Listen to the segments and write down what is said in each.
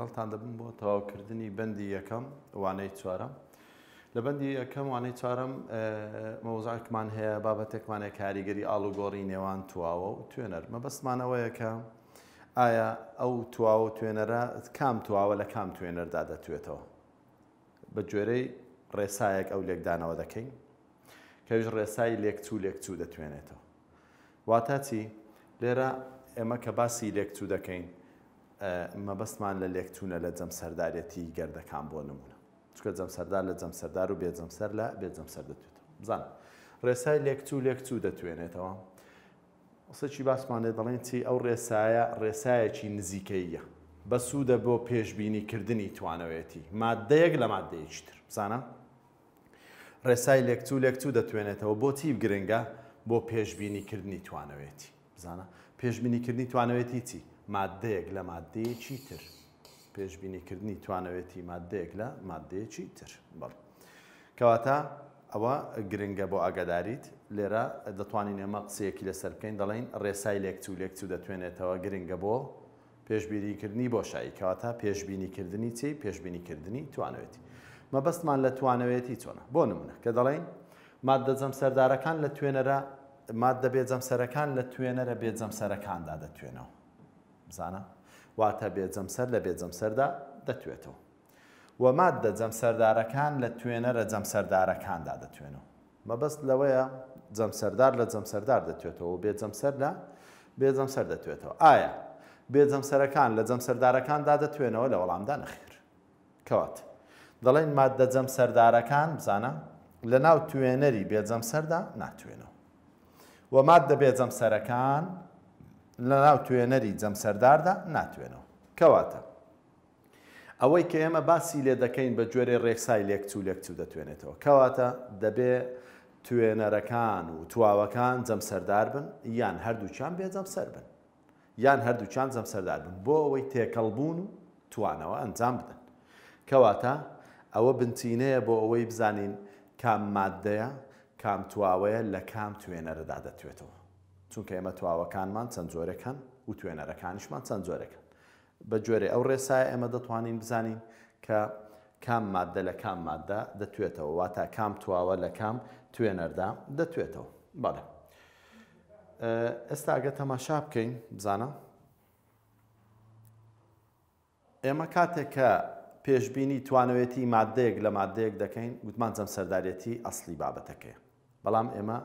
گڵتان دەبم بۆ تەواوکردنی بەندی یەکەم وانەی چوارەم لە بەندی یەکەم وانەی چوارەم مەوزعکمان هەیە بابەتێکمانە کاریگەری ئالوگۆڕی نێوان تواوە و توێنەر مەبەستمانەوەیەکە ئایا ئەو تواوە توێنەرە کام تواوە لە کام توێنەردا دەتوێتەوە بە جێرەی ڕێسایەک ئەو لێکدانەوە دەکەین کەویش ڕێسایی لێکچوو لێکچوو دەتوێنێتەوە واتە چی لێرە ئێمە کە باسی لێکچوو دەکەین مەبەستمان لە لێکچوونە لە جەمسەردارەتی گەردەکان بۆ نمونە چکە جەمسەردار لە جەمسەردار و بێجەمسەر لە بێجەمسەر دەتوێتەوە بزان ڕێسای لێکچوو لێکچوو دەتوێنێتەوە قسەی باسمانێ دەڵێن چی ئەو ڕێسایە ڕێسایەکی نزیکەیە بە سوودە بۆ پێشببینیکردنی توانەوەیەتی مادەیەک لە مادەیەکی تر بزانە ڕێسای لێکچوو لێکچوو دەتوێنێتەوە بۆتی گرنگە بۆ پێشببینیکردنی توانەوێتی بزانە پێشببینیکردنی توانەوێتی چی مادەیەک لە مادەیەکی تر پێشببینیکردنی توانەوێتی مادەیەک لە مادەیەکی تر بڵ کەواتە ئەوە گرنگە بۆ ئاگاداریت لێرە دەتوانین ئێمە قسەیەکی لەسەر بکەین دەڵین ڕێسای لێکچ و لێکچ و دەتوێنێتەوە گرنگە بۆ پێشببینیکردنی بۆشایی کەواتە پێشببینیکردنی چی پێشببینیکردنی توانەوێتی مەبەستمان لە توانەوێتی چۆنە بۆ نمونە کە دەڵین مادە جەم سەردارەکان لە توێنەرە مادە بێ جەمسەرەکان لە توێنەرە بێ جەمسەرەکاندا دەتوێنەوە بزانە واتە بێجەمسەر لە بێجەمسەردا دەتوێتەوە وەمات دەجەم سەردارەکان لە توێنە لە جەمسەردارەکاندا دەتوێنەوە مەبەست لەوەیە جەمسەردار لە جەمسەردار دەتوێتەوە بێجەمسەر لە بێجەمسەر دەتوێتەوە ئایا بێجەمسەرەکان لە جەمسەردارەکاندا دەتوێنەوە لە وەڵامدا نەخیر کەوات دەڵێن مادە جەم سەردارەکان بزانە لە ناو توێنەری بێجەمسەردا ناتوێنەوە وە مادە بێجەمسەرەکان لە ناو توێنەری جەمسەرداردا ناتوێنەوە کەواتە ئەوەی کە ئێمە باسی لێ دەکەین بە جوێرە ڕێکسای لێکچوو لێکچوو دەتوێنێتەوە کەواتە دەبێ توێنەرەکان و تواوەکان جەمسەردار بن یان هەردووچان بێ جەمسەر بن یان هەردووچان جەمسەردار بن بۆ ئەوەی تێکەڵبوون و توانەوە ئەنجام بدەن کەواتە ئەوە بنتینەیە بۆ ئەوەی بزانین کام مادەیە کام تواوەیە لە کام توێنەرەدا دەتوێتەوە چونکە ئێمە تواوەکانمان چەند جۆرەکەن و توێنەرەکانیشمان چەند جۆرەکەن بە جۆرە ئەو ڕێسای ئەمە دەتوانین بزانین کە کام مادە لە کام مادە دەتوێتەوە وا تا کام تواوە لە کام توێنەردا دەتوێتەوە بەڵێ ئێستا ئەگە تەماشا بکەین بزانە ئێمە کاتێک کە پێشببینی توانەوەێتی مادەیەک لە مادەیەک دەکەین گوتمان جەم سەردارەتی ئەسلی بابەتەکەی بەڵام ئێمە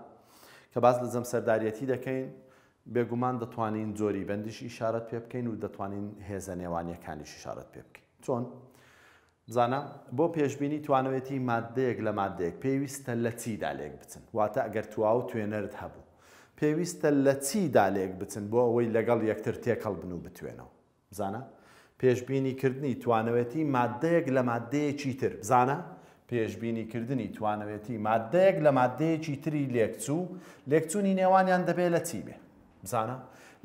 کە باز لە زەم سەردارەتی دەکەین بێگومان دەتوانین جۆری بەندیشی شارەت پێ بکەین و دەتوانین هێزە نێوانیەکانیشی شارەت پێ بکەین چۆن بزانە بۆ پێشببینی توانەوێتی مادەیەک لە مادەیەک پێویستە لە چیدا لێک بچن واتە ئەگەر تواو توێنەرت هەبوو پێویستە لە چیدا لێک بچن بۆ ئەوەی لەگەڵ یەکتر تێکەڵ بن و بتوێنەوە بزانە پێشببینیکردنی توانەوەتی مادەیەک لە مادەیەکی تر بزانە پێشببینی کردنی توانەوێتی مادەیەک لە مادەیەکی تری لێکچوو لێکچوونی نێوانیان دەبێت لە چی بێ بزانە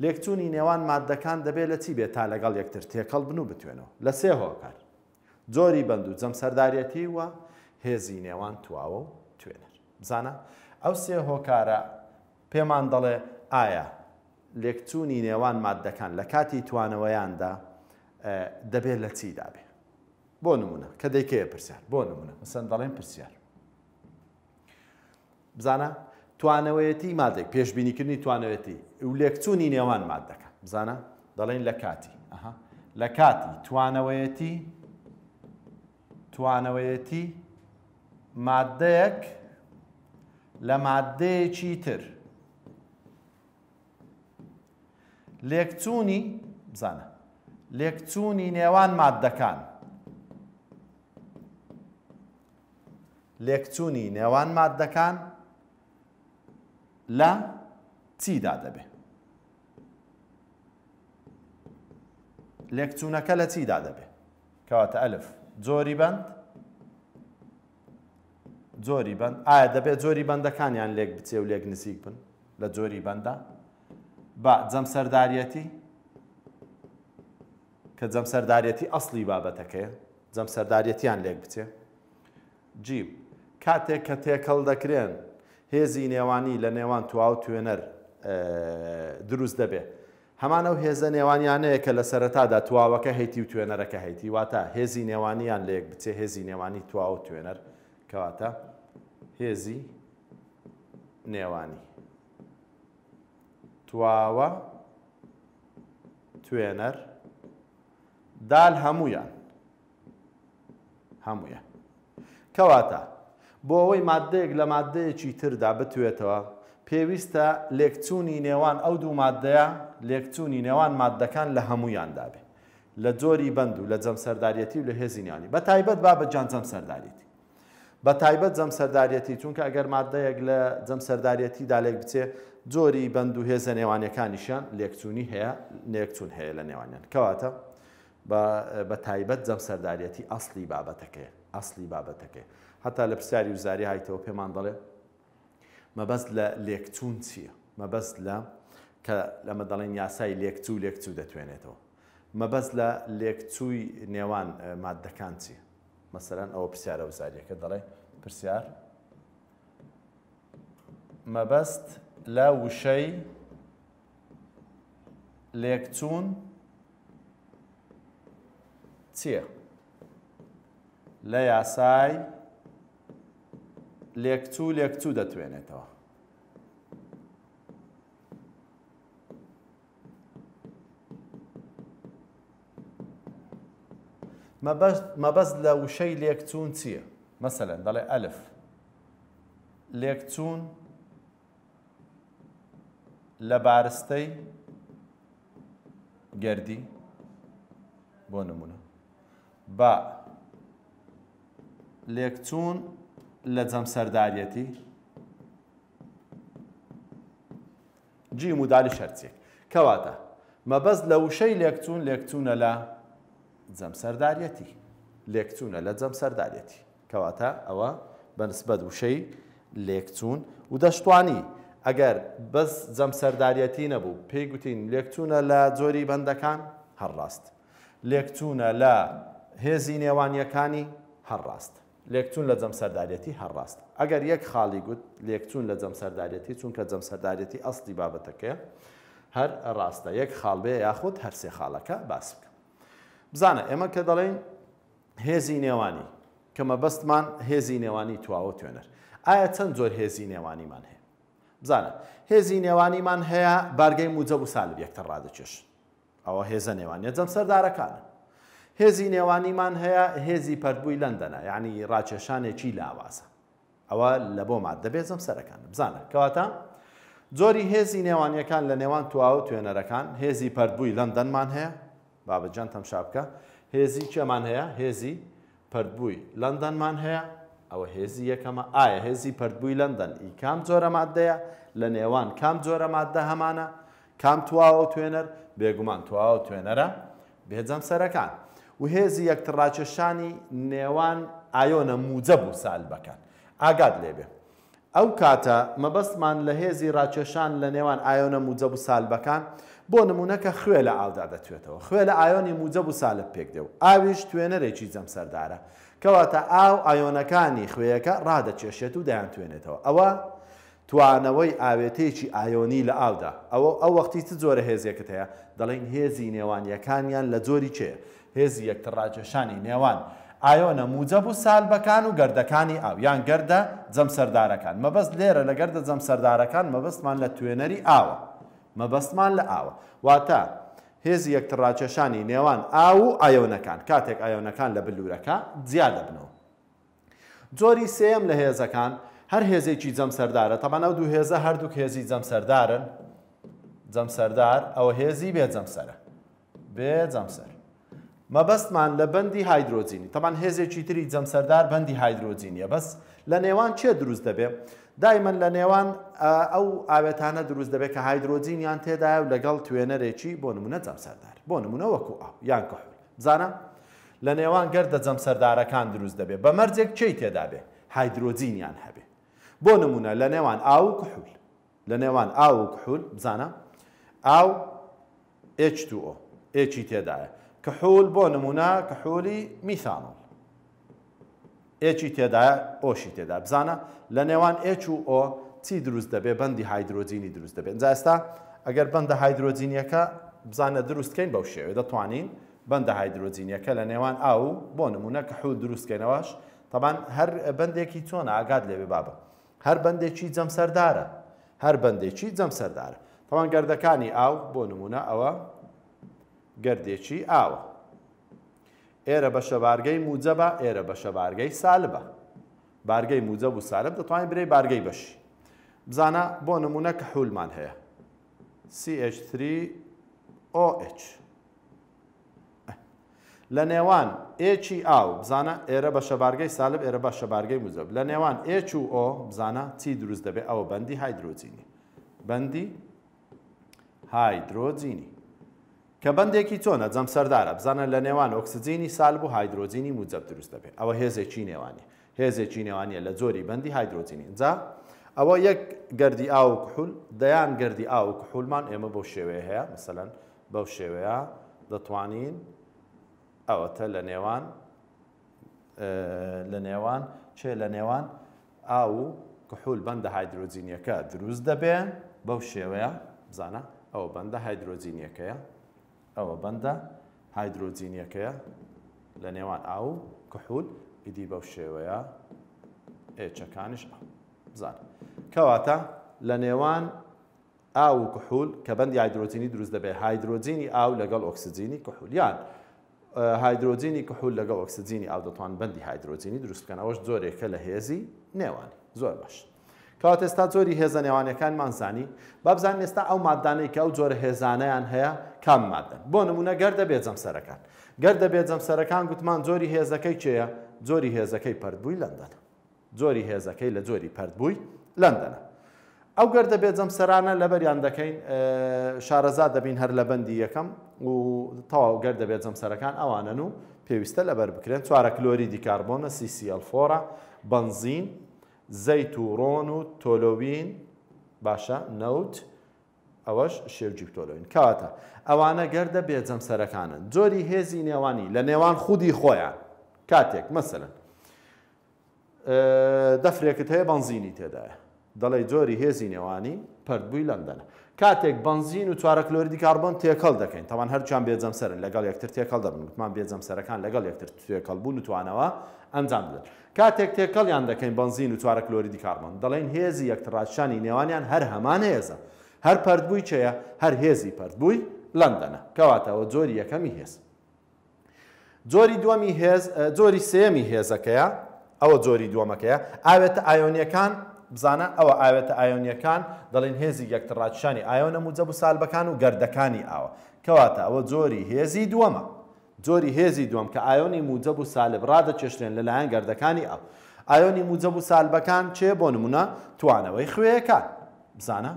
لێکچوونی نێوان مادەکان دەبێت لە چی بێت تا لەگەڵ یەکتر تێکەڵ بن و بتوێنەوە لە سێ هۆکار جۆری بند و جەم سەرداریەتی وە هێزی نێوان تواوە و توێنەر بزانە ئەو سێ هۆکارە پێمان دەڵێ ئایا لێکچوونی نێوان مادەکان لە کاتی توانەوەیاندا دەبێت لە چیدا بێت بۆ نمونە کە دەیکەیە پرسیار بۆ نمونە مەسند دەڵێن پرسیار بزانە توانەوەیەتی مادێک پێشببینیکردنی توانەوەێتی و لێکچوونی نێوان مادەکە بزانە دەڵێن لە کاتی لە کاتی توانەوەیەتی توانەوەیەتی مادەیەک لە مادەیەکی تر لێکچوونی بزانە لێکچوونی نێوان مادەکان لێکچوونی نێوان مادەکان لە چیدا دەبێ لێکچوونەکە لە چیدا دەبێ کەواتە ئەلف جۆری بند جۆری بند ئایا دەبێت جۆری بەندەکانیان لێک بچێ و لێک نزیک بن لە جۆری بەندا بە جەم سەرداریەتی کە جەم سەرداریەتی ئەسلی بابەتەکەیە جەم سەرداریەتیان لێک بچێ جیب کاتێک کە تێکەڵ دەکرێن هێزی نێوانی لە نێوان تواو توێنەر دروست دەبێت هەمانە و هێزە نێوانیانەیە کە لە سەرەتادا تواوەکە هەیتی و توێنەرەکە هەیتی واتە هێزی نێوانیان لەیەک بچێ هێزی نێوانی تواو توێنەر کەواتە هێزی نێوانی تواوە توێنەر دال هەمویان هەمویە کەواتە بۆ ئەوەی مادەیەک لە مادەیەکی تردا بتوێتەوە پێویستە لێکچوونی نێوان ئەو دوو مادەیە لێکچوونی نێوان مادەکان لە هەمویاندا بێ لە جۆری بند و لە جەم سەردارەتی و لە هێزینیانی بە تایبەت با بە جان جەم سەرداریتی بە تایبەت جەم سەردارەتی چونکە ئەگەر مادەیەک لە جەم سەردارەتیدا لێک بچێ جۆری بند و هێزە نێوانەکانیشان لێکچوونی هەیە نێکچوون هەیە لە نێوانیان کەواتە بە تایبەت جەم سەرداریەتی ئەسلی بابەتەکەی ئەسلی بابەتەکەی هەتا لە پرسیاری وزاری هایتەوە پێمان دەڵێ مەبەست لە لێکچوون چییە مەبەست لە کە لەمە دەڵێن یاسای لێکچوو لێکچوو دەتوێنێتەوە مەبەست لە لێکچووی نێوان مادەکان چی مەسەرەن ئەوە پرسیارە وزاریەکە دەڵێ پرسیار مەبەست لە وشەی لێکچوون چیه؟ لیاسای لیکتو لیکتو ده توینه تو ما بس لو شي ليكتون چیه؟ مثلا دلی الف ليكتون لبارستی جردي بۆ نمونە بە لێکچوون لە جەم سەردارەتی جی مودالی شەرچێک کەواتە مەبەست لە وشەی لێکچوون لێکچوونە لە جەم سەردارەتی لێکچوونە لە جەم سەردارەتی کەواتە ئەوە بەنسبەت وشەی لێکچوون و دەشتوانی ئەگەر بەس جەم سەردارەتی نەبوو پێی گوتین لێکچوونە لە جۆری بەندەکان هەرڕاست لێکچوونە لە هێزی نێوانیەکانی هەرڕاست لێکچون لە جەمسەردارەتی هەرڕاست ئەگەر یەک خاڵی گوت لێکچون لە جەمسەردارەتی چونکە جەمسەردارەتی ئەستی بابەتەکەی هەر ڕاستە یەک خاڵبێ یاخود هەرسێ خاڵەکە باس بکە بزانە ئێمە کە دەڵێن هێزی نێوانی کەمە بەستمان هێزی نێوانی تواوە توێنەر ئایا چەند زۆر هێزی نێوانیمان هەیە بزانە هێزی نێوانیمان هەیە بارگەی موجە و سالب یەکتە ڕادەچێش ئەوە هێزە نێوانیە جەمسەردارەکانە هێزی نێوانیمان هەیە هێزی پەربووی لەندەنە یعنی ڕاکێشانێکی لاوازە ئەوە لە بۆمان دەبێت زم سەرەکان بزانە کەواتە جۆری هێزی نێوانیەکان لە نێوان تواوە توێنەرەکان هێزی پەربووی لەندەنمان هەیە بابەجان تەمشا بکە هێزی چێمان هەیە هێزی پەربووی لەندەنمان هەیە ئەوە هێزی یەکەمە ئایا هێزی پەربووی لەندەن ئی کام جۆرە مادەیە لە نێوان کام جۆرە مادە هەمانە کام تواوە توێنەر بێگومان تواوە توێنەرە بێجەم سەرەکان و هێزی یەکتڕاکێشانی نێوان ئایۆنە موجە بوو سالبەکان ئاگاد لێبێ ئەو کاتە مەبەستمان لە هێزی ڕاکێشان لە نێوان ئایۆنە موجە بوو سالبەکان بۆ نمونونەکە خوێ لە ئالدا دەتوێتەوە خوێ لە ئایۆنی موجە بوو سالب پێک دێ و ئاویش توێنەرێکی جەمسەردارە کەواتە ئاو ئایۆنەکانی خوێیەکە ڕادەچێشێت و دەیان توێنێتەوە ئەوە توانەوەی ئاوێتەیەکی ئایۆنی لە ئاودا ئەوە ئەو وەختی چ جۆرە هێزیەکەت هەیە دەڵین هێزی نێوانیەکانیان لە جۆری چێ هێزی یەکتەڕاجێشانی نێوان ئایۆنە موجەب و سالبەکان و گردەکانی ئاو یان گەردە جەم سەردارەکان مەبەست لێرە لە گەردە جەم سەردارەکان مەبەستمان لە توێنەری ئاوە مەبەستمان لە ئاوە واتە هێزی یەکتەڕاکێشانی نێوان ئاو و ئایۆنەکان کاتێک ئایۆنەکان لە بلوورەکە زیاد دەبنەوە جۆری سێم لە هێزەکان هەر هێزێکی جەمسەردارە تەمان ئەو دوو هێزە هەردوو هێزی جەمسەردارن جەمسەردار ئەوە هێزی بێجەمسەرە بێجەمسەر مەبەستمان لە بەندی هایدرۆزینی تەمان هێزێکی تری جەمسەردار بەندی هایدرۆزینیە بەس لە نێوان چێ دروست دەبێ دایمەن لە نێوان ئەو ئاوێتانە دروست دەبێت کە هایدرۆزینیان تێدایە و لەگەڵ توێنەرێکی بۆ نمونە جەمسەردار بۆ نمونە وەکو ئاو یان کەحول بزانە لە نێوان گەردە جەمسەردارەکان دروست دەبێت بە مەرجێک چی تێدا بێ هایدرۆزینیان هەبێ بۆ نمونە لە نێوان ئاو و کوحول لە نێوان ئاو و کوحول بزانە ئاو H2O H تێدایە کەحول بۆ نمونە کەحولی میثانۆل H تێدایە ئۆشی تێدا بزانە لە نێوان H و O چی دروست دەبێ بەندی هایدرۆزینی دروست دەبێت ئێستا ئەگەر بەندە هایدرۆزینیەکە بزانە دروستکەین بەو شێوێ دەتوانین بەندە هایدرۆزینیەکە لە نێوان ئاو بۆ نمونە کەحول دروستکەینەوەش تەبان هەر بەندێکی چۆن ئاگات لێبێ بابە هەر بەندێکی جەمسەردارە هەر بەندێکی جەمسەردارە تەوان گردەکانی ئاو بۆ نمونە ئەوە گردێکی ئاوە ئێرە بە شەبارگەی موجە بە ئێرە بە شەبارگەی سالبە بارگەی موجە و سالب دەتوانین برەی بارگەی بەشی بزانە بۆ نمونە کە حولمان هەیە CH3OH لە نێوان ئێکی ئاو بزانە ئێرە بە شەبارگەی سالب ئێرە بە شەبارگەی موزەب لە نێوان ئێچ و ئۆ بزانە چی دروست دەبێت ئەوە بەندی هایدروزینی بەندی هایدرۆزینی کە بەندێکی چۆنە جەم سەردارە بزانە لە نێوان ئۆکسسیجینی سالب و هایدرۆزینی موجب دروست دەبێت ئەوە هێزێکی نێوانی هێزێکی نێوانیە لە زۆری بەندی هایدرۆزینی جا ئەوە یەک گردی ئا و کحول دەیان گردی ئا و کحولمان ئێمە بەو شێوەیە هەیە مثلەن بەو شێوەیە دەتوانین ئەوەتە لە نێوان لە نێوان چێ لە نێوان ئا و کحول بەندە هایدرۆزینیەکە دروست دەبێ بەو شێوەیە بزانە ئەوە بەندە هایدرۆزینیەکەیە ئەوە بەندە هایدرۆزینیەکەیە لە نێوان ئا و کحول ئیدی بەو شێوەیە ئێچەکانش بزان کەواتە لە نێوان ئا و کحول کە بەندی هایدرۆزینی دروست دەبێ هایدرۆزینی ئاو لەگەڵ ئۆکسسیجینی کحولیان. هایدروجینی کحول لەگەڵ ئۆکسسیجینی ئاو دەتوان بەندی هایدروجینی دروست بکەن ئەوەش زۆرێکە لە هێزی نێوانی زۆر باش. کەوات ئێستا زۆری هێزە نێوانەکانمانزانی بابزان ئێستا ئەو مادانەی کە ئەو جۆرە هێزانەیان هەیە کام مادن بۆ نمونە گەردە بێ جەمسەرەکان گەردە بێ جەمسەرەکان گوتمان زۆری هێزەکەی چێە زۆری هێزەکەی پردبووی لەندەنە زۆری هێزەکەی لە زۆری پردبووی لەندەنە ئەو گەردە بێ جەمسەرانە لەبەریان دەکەین شارەزا دەبین هەر لە بەندی یەکەم و تەواو گەر دەبێت جەمسەرەکان ئەوانەن و پێویستە لەبەر بکرێن چوارە کلۆری دیکاربۆنە سیسیلفۆرە بنزین زەیت و ڕۆن و تۆلۆوین باشە نەوت ئەوەش شێوجی تۆلۆین کاتە ئەوانە گەردە بێجەمسەرەکانن جۆری هێزی نێوانی لە نێوان خودی خۆیان کاتێک مەسەن دەفرێکت هەیە بنزینی تێدایە دەڵی جۆری هێزی نێوانی پردبووی لەندەنە کاتێک بنزین و چوارە کلۆریدی کاربن تێکەڵ دەکەین تاوان هەرچیان بێزەم سەرن لەگەڵ یەکتر تێکەڵ دەبن وتمان بێزەم سەرەکان لەگەڵ یەکتر تێکەڵ بوون وتوانەوە ئەنجام بدن کاتێک تێکەڵیان دەکەین بنزین و چوارە کلۆریدی کاربن دەڵێن هێزی یەکتڕاشانی نێوانیان هەر هەمان هێزە هەر پردبووی چەیە هەر هێزی پردبووی لەندەنە کەواتەوە زۆری یەکەمی هێز زۆری دووەمی هێز زۆری سێمی هێزەکەیە ئەوە زۆری دووەمەکەیە ئاوێتە ئایۆنیەکان بزانە ئەوە ئاوێتە ئایۆنیەکان دەڵێن هێزی یەکتڕاتشانی ئایۆنە موجە و سالبەکان و گەردەکانی ئاوە کەواتە ئەوە جۆری هێزی دووەمە جۆری هێزی دووەم کە ئایۆنی موجە و سالب ڕدەچێشتێن لەلایەن گەردەکانی ئەو ئایۆنی موجە و سالبەکان چێ بۆ نمونە توانەوەی خوێیەکان بزانە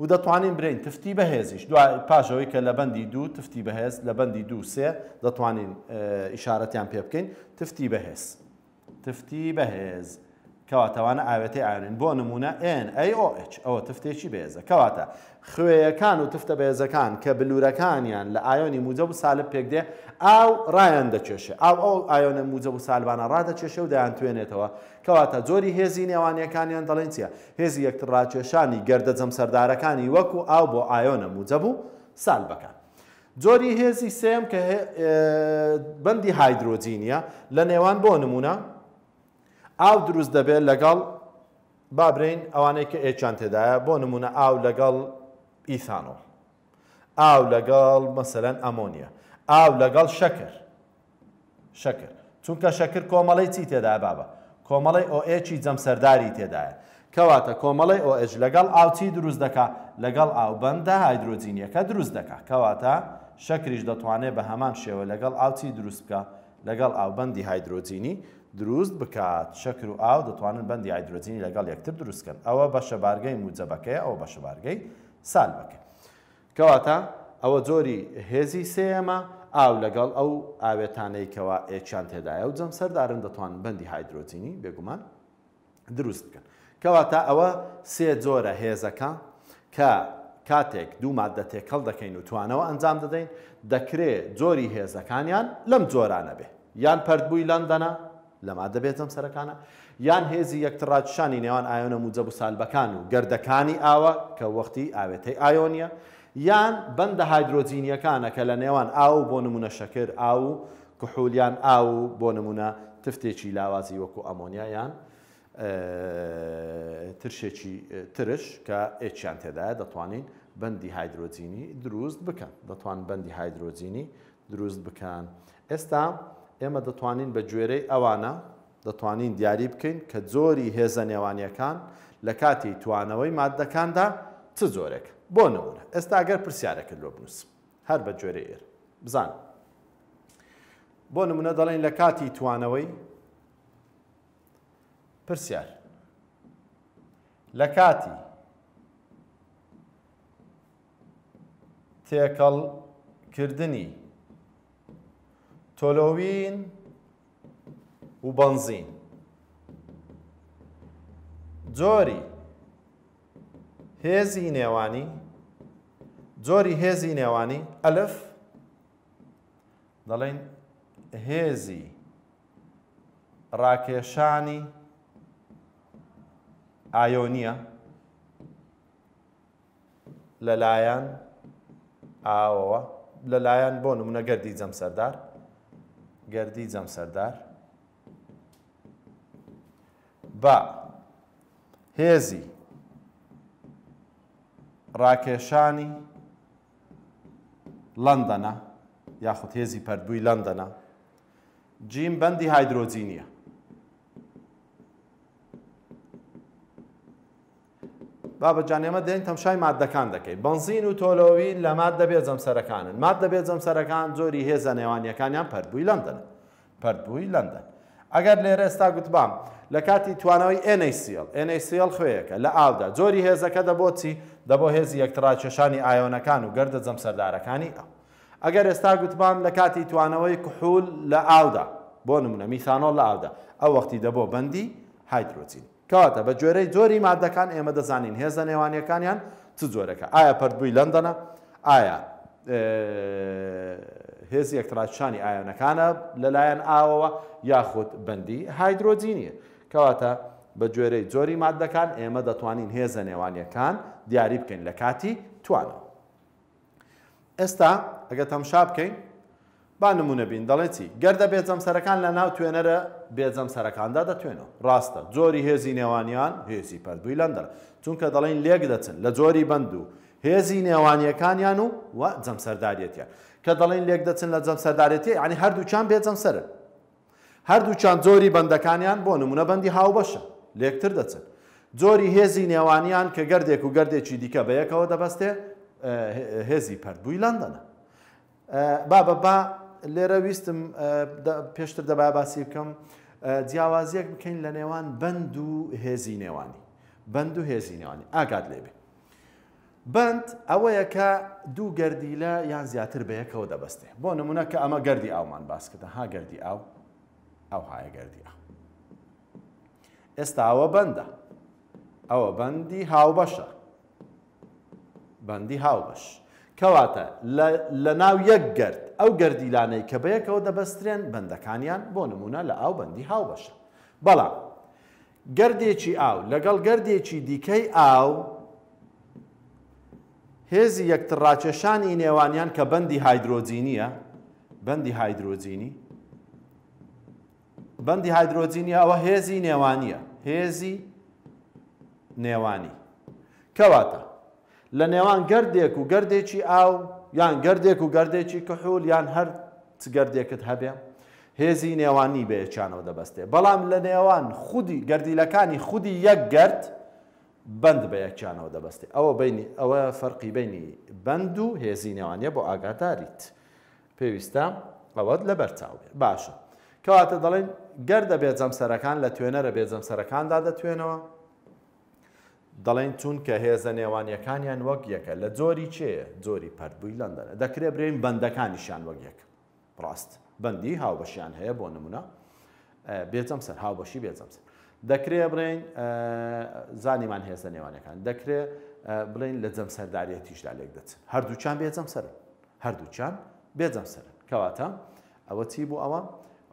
و دەتوانین برین تفتی بەهێزیش دوای پاژەوەی کە لە بەندی دوو تفتی بەهێز لە بەندی دوو سێ دەتوانین ئیشارەتیان پێ بکەین تفتی بەهێز تفتی بەهێز. کەواتەوانە ئاوێتی ئاین بۆ نمونە NAOH ئەوە تفتێکی بێزە کەواتە خوێیەکان و تفتە بێزەکان کە بلورەکانیان لە ئایۆنی موجە و سالب پێک دێ ئاو ڕایەن دەچێشێ ئاو ئەو ئایۆنە موجە و سالبانە ڕادەچێشە و دایان توێنێتەوە کەواتە زۆری هێزی نێوانیەکانیان دەڵێن چیە هێزی یەکتڕاکێشانی گەردە جەم سەردارەکانی وەکو ئاو بۆ ئایۆنە موجە بوو سالبەکان. جۆری هێزی سێم کە بەندی هایدرۆجینیە لە نێوان بۆ نمونە ئاو دروست دەبێت لەگەڵ بابرین ئەوانەی کە ئێچان تێدایە بۆ نمونە ئاو لەگەڵ ئیثانۆ ئاو لەگەڵ مەسەلەن ئەمۆنیە ئاو لەگەڵ شەکر شەکر چونکە شەکر کۆمەڵی چی تێدا بابە کۆمەڵی ئۆئچی جەمسەرداری تێدایە کەواتە کۆمەڵی ئۆئژ لەگەڵ ئاوچی دروست دەکا لەگەڵ ئاوبندە هایدروۆزینیەکە دروست دەکا کەواتە شەکریش دەتوانێت بە هەمان شێوە لەگەڵ ئاوچی دروست بکە لەگەڵ ئاوبندی هایدروۆزینی دروست بکات شکر و ئاو دەتوانن بەندی ئایدروزینی لەگەڵ یەکتر دروستکەن ئەوە بەشە بارگەی موجەبەکەی ئەو بەشە بارگەی سال بکە کەواتە ئەوە زۆری هێزی سێمە ئاو لەگەڵ ئەو ئاوێتانەیەکەوە ئێچیان تێدایە و جەم سەردارن دەتوان بەندی هایدروزینی بێگومان دروست بکەن کەواتە ئەوە سێ جۆرە هێزەکە کە کاتێک دوو مادە تێکەڵ دەکەین و توانەوە ئەنجام دەدەین دەکرێت جۆری هێزەکانیان لەم جۆرانە بێ یان پەردبووی لەندەنە لە مادەبێتم سەرەکانە یان هێزی یەکتڕاتشانی نێوان ئایۆنە موجەبوو سالبەکان و گردەکانی ئاوە کە وەختی ئاوێتەی ئایۆنیە یان بەندە هایدرۆزینیەکانە کە لە نێوان ئاو بۆ نمونە شەکر ئاو کحولیان ئاو بۆ نمونە تفتێکی لاوازی وەکو ئەمۆنیایان ترشێکی ترش کە ئێچیان تێدایە دەتوانین بەندی هایدرۆزینی دروست بکەن دەتوان بەندی هایدرۆزینی دروست بکەن ئێستا ئێمە دەتوانین بە گوێرەی ئەوانە دەتوانین دیاری بکەین کە زۆری هێزە نێوانیەکان لە کاتی توانەوەی مادەکاندا چ زۆرێک بۆ نمونە ئێستا ئەگەر پرسیارەکە لۆ بنووس هەر بە جۆرە ئێر بزان بۆ نمونە دەڵێن لە کاتی توانەوەی پرسیار لە کاتی تێکەڵکردنی تۆلۆوین و بەنزین جۆری هێزی نێوانی جۆری هێزی نێوانی ئەلف دەڵێن هێزی ڕاکێشانی ئایۆنیە لەلایەن ئاوەوە لەلایەن بۆ نمونەگەردی جەمسەردار گردی جەمسەردار با هێزی ڕاکێشانی لەندەنە یاخود هێزی پەردبووی لەندەنە جیم بەندی هایدرۆجینیە با بەجانێمە دێن تەمشای مادەکان دەکەیت بنزین و تۆلۆوی لە ماد دەبێت جەمسەرەکانن ماد دەبێت جەمسەرەکان زۆری هێزە نێوانیەکانیان پەربووی لەندەن پەربووی لەندەن ئەگەر لێرە ئێستا گوتبام لە کاتی توانەوەی NACL NACL خوێیەکە لە ئاودا زۆری هێزەکە دەبۆچی دەبۆ هێزی یەکتراچێشانی ئایۆنەکان و گەردە جەمسەردارەکانی ئەو ئەگەر ئێستا گوتبام لە کاتی توانەوەی کوحول لە ئاودا بۆ نمونە میسانۆ لە ئاودا ئەو وەختی دەبۆ بەندی هایدروچین کەواتە بە جۆرەی جۆری مادەکان ئێمە دەزانین هێزە نێوانیەکانیان چ جۆرەکە ئایا پردبووی لەندەنە ئایا هێزی یەکتراچانی ئایانەکانە لەلایەن ئاوەوە یاخود بەندی هایدرۆجینیە کەواتە بە جۆرەی جۆری مادەکان ئێمە دەتوانین هێزە نێوانیەکان دیاری بکەین لە کاتی توانەوە. ئێستا ئەگە تەمشا بکەین با نمونە بین دەڵێ چی گەردە بێزەم سەرەکان لە ناو توێنەرە بێزەم سەرەکاندا دەتوێنەوە ڕاستە جۆری هێزی نێوانیان هێزی پەردووی لەندەر چونکە دەڵین لێک دەچن لە جۆری بند و هێزی نێوانیەکانیان و و جەمسەرداریەتە کە دەڵین لێک دەچن لە جەمسەردارەتی ینی هەردووچان بێزەم سرە هەردووچان جۆری بەندەکانیان بۆ نمونە بەندی هاوبەشە لێکتر دەچن جۆری هێزی نێوانیان کە گردێک و گردێکی دیکە بە یەکەوە دەبەستێ هێزی پەردبووی لەندەنە با بە با لێرە ویستم پێشتر دەبا باسی بکەم جیاوازیەک بکەین لە نێوان بند و هێزی نێوانی بند و هێزی نێوانی ئاگات لێبێ بند ئەوەیە کە دوو گردی لە یان زیاتر بەیەکەوە دەبستێ بۆ نمونە کە ئەمە گردی ئاومان باسکردە ها گردی ئاو ئەو هاە گردی ئاو ئێستا ئەوە بەندە ئەوە بەندی هاو بەشە بەندی هاو بەش کەواتە لە ناو یەک گرد ئەو گردیلانەی کە بەیەکەوە دەبەسترێن بەندەکانیان بۆ نمونە لە ئاو بەندی هاوبەشە بەڵام گردێکی ئاو لەگەڵ گردێکی دیکەی ئاو هێزی یەکتڕاکێشانی نێوانیان کە بەندی هایدرۆزینیە بەندی هایدرۆزینی بەندی هایدرۆزینی ئەوە هێزی نێوانیە هێزی نێوانی کەواتە لە نێوان گردێک و گردێکی ئاو یان گردێک و گردێکی کەحول یان هەر گردێکت هەبێ هێزی نێوانی بەیەچانەوە دەبەستێ بەڵام لە نێوان خودی گردیلەکانی خودی یەک گرد بند بە یەکچانەوە دەبەستی ئەوە بینی ئەوە فەرقی بینی بند و هێزی نێوانە بۆ ئاگاداریت پێویستە ئەوەت لە بەرچاوێ باشە کەواتە دەڵێن گەردە بێ جەمسەرەکان لە توێنەرە بێ جەمسەرەکاندا دەتوێنەوە دەڵێن چون کە هێزە نێوانیەکانیان وەک یەکە لە جۆری چێ جۆری پەردبووی لەندەنە دەکرێ برێن بەندەکانیشان وەک یەک ڕاست بەندی هاوبەشیان هەیە بۆ نمونە بێتم سەر هاوبەشی بێتم سەر دەکرێ بڕین زانیمان هێزە نێوانەکان دەکرێ بڵین لە جەم سەرداریەتیشدا لێک دەچن هەردووچان بێزەم سەر هەردووچان بێزەم سەر کەواتە ئەوە چی بوو ئەوە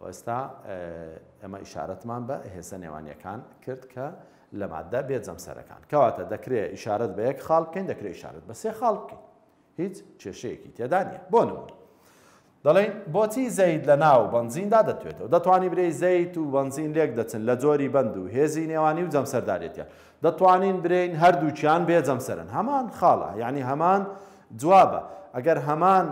ئێستا ئەمە ئیشارەتمان بە هێزە نێوانیەکان کرد کە لە مادە بێجەمسەرەکان کەواتە دەکرێت ئیشارەت بە یەک خاڵ بکەین دەکرێت ئیشارەت بە سێ خاڵ بکەین هیچ کێشەیەکی تێدانە بۆ نمون دەڵێن بۆچی زەید لە ناو بنزیندا دەتوێتەوە دەتوانی برێ زەیت و بنزین لێک دەچن لە جۆری بند و هێزی نێوانی و جەمسەردارێتە دەتوانین برین هەردووچیان بێجەمسەرن هەمان خاڵە یعنی هەمان جوابە ئەگەر هەمان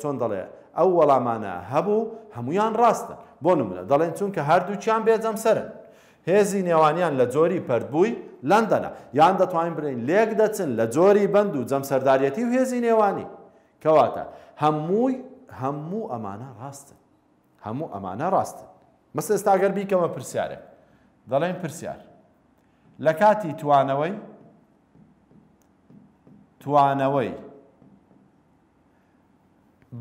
چۆن دەڵێ ئەو وەڵامانە هەبوو هەمویان ڕاستە بۆ نمونە دەڵێن چونکە هەردووچیان بێجەمسەرن هێزی نێوانیان لە جۆری پردبووی لەندەنە یان دەتوانین برین لێک دەچن لە جۆری بند و جەمسەرداریەتی و هێزی نێوانی کەواتە هەمووی هەموو ئەمانە ڕاستن هەموو ئەمانە ڕاستن مەس ئێستاگەر بیکەمە پرسیارێک دەڵێن پرسیار لە کاتی توانەوەی توانەوەی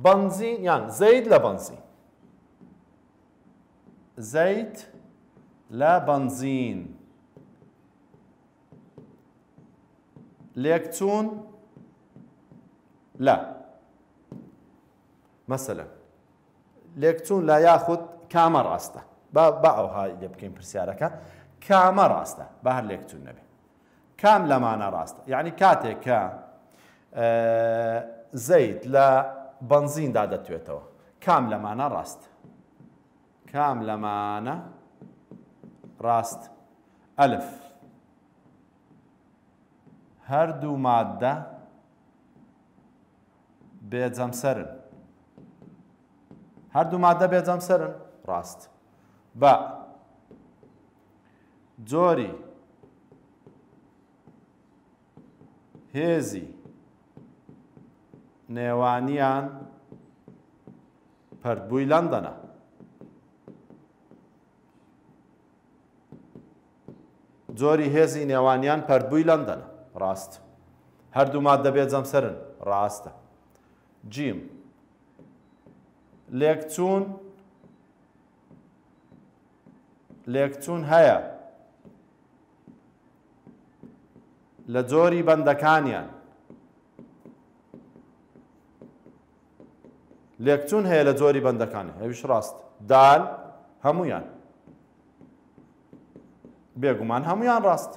بنزین یان زەید لە بنزین زەید لا بنزين ليكتون لا مثلا ليكتون لا ياخذ كاما راسته باو هاي اللي بكين برسيارك كاما أستا بهر ليكتون نبي كام انا راستا يعني كاتي كا آه، زيت لا بنزين دادت تويتو كام انا راست كام انا ڕاست ئەلف هەردوو مادە بێجەمسەرن هەردوو مادە بێجەمسەرن ڕاست بە جۆری هێزی نێوانیان پردبووی لەندەنە جۆری هێزی نێوانیان پەردبووی لەندەنە ڕاست هەردوومات دەبێت جەمسەرن ڕاستە جیم لێکچوون لێکچوون هەیە لە جۆری بەندەکانیان لێکچوون هەیە لە جۆری بەندەکان هەویش ڕاست دال هەمویان بێگومان هەمویان ڕاست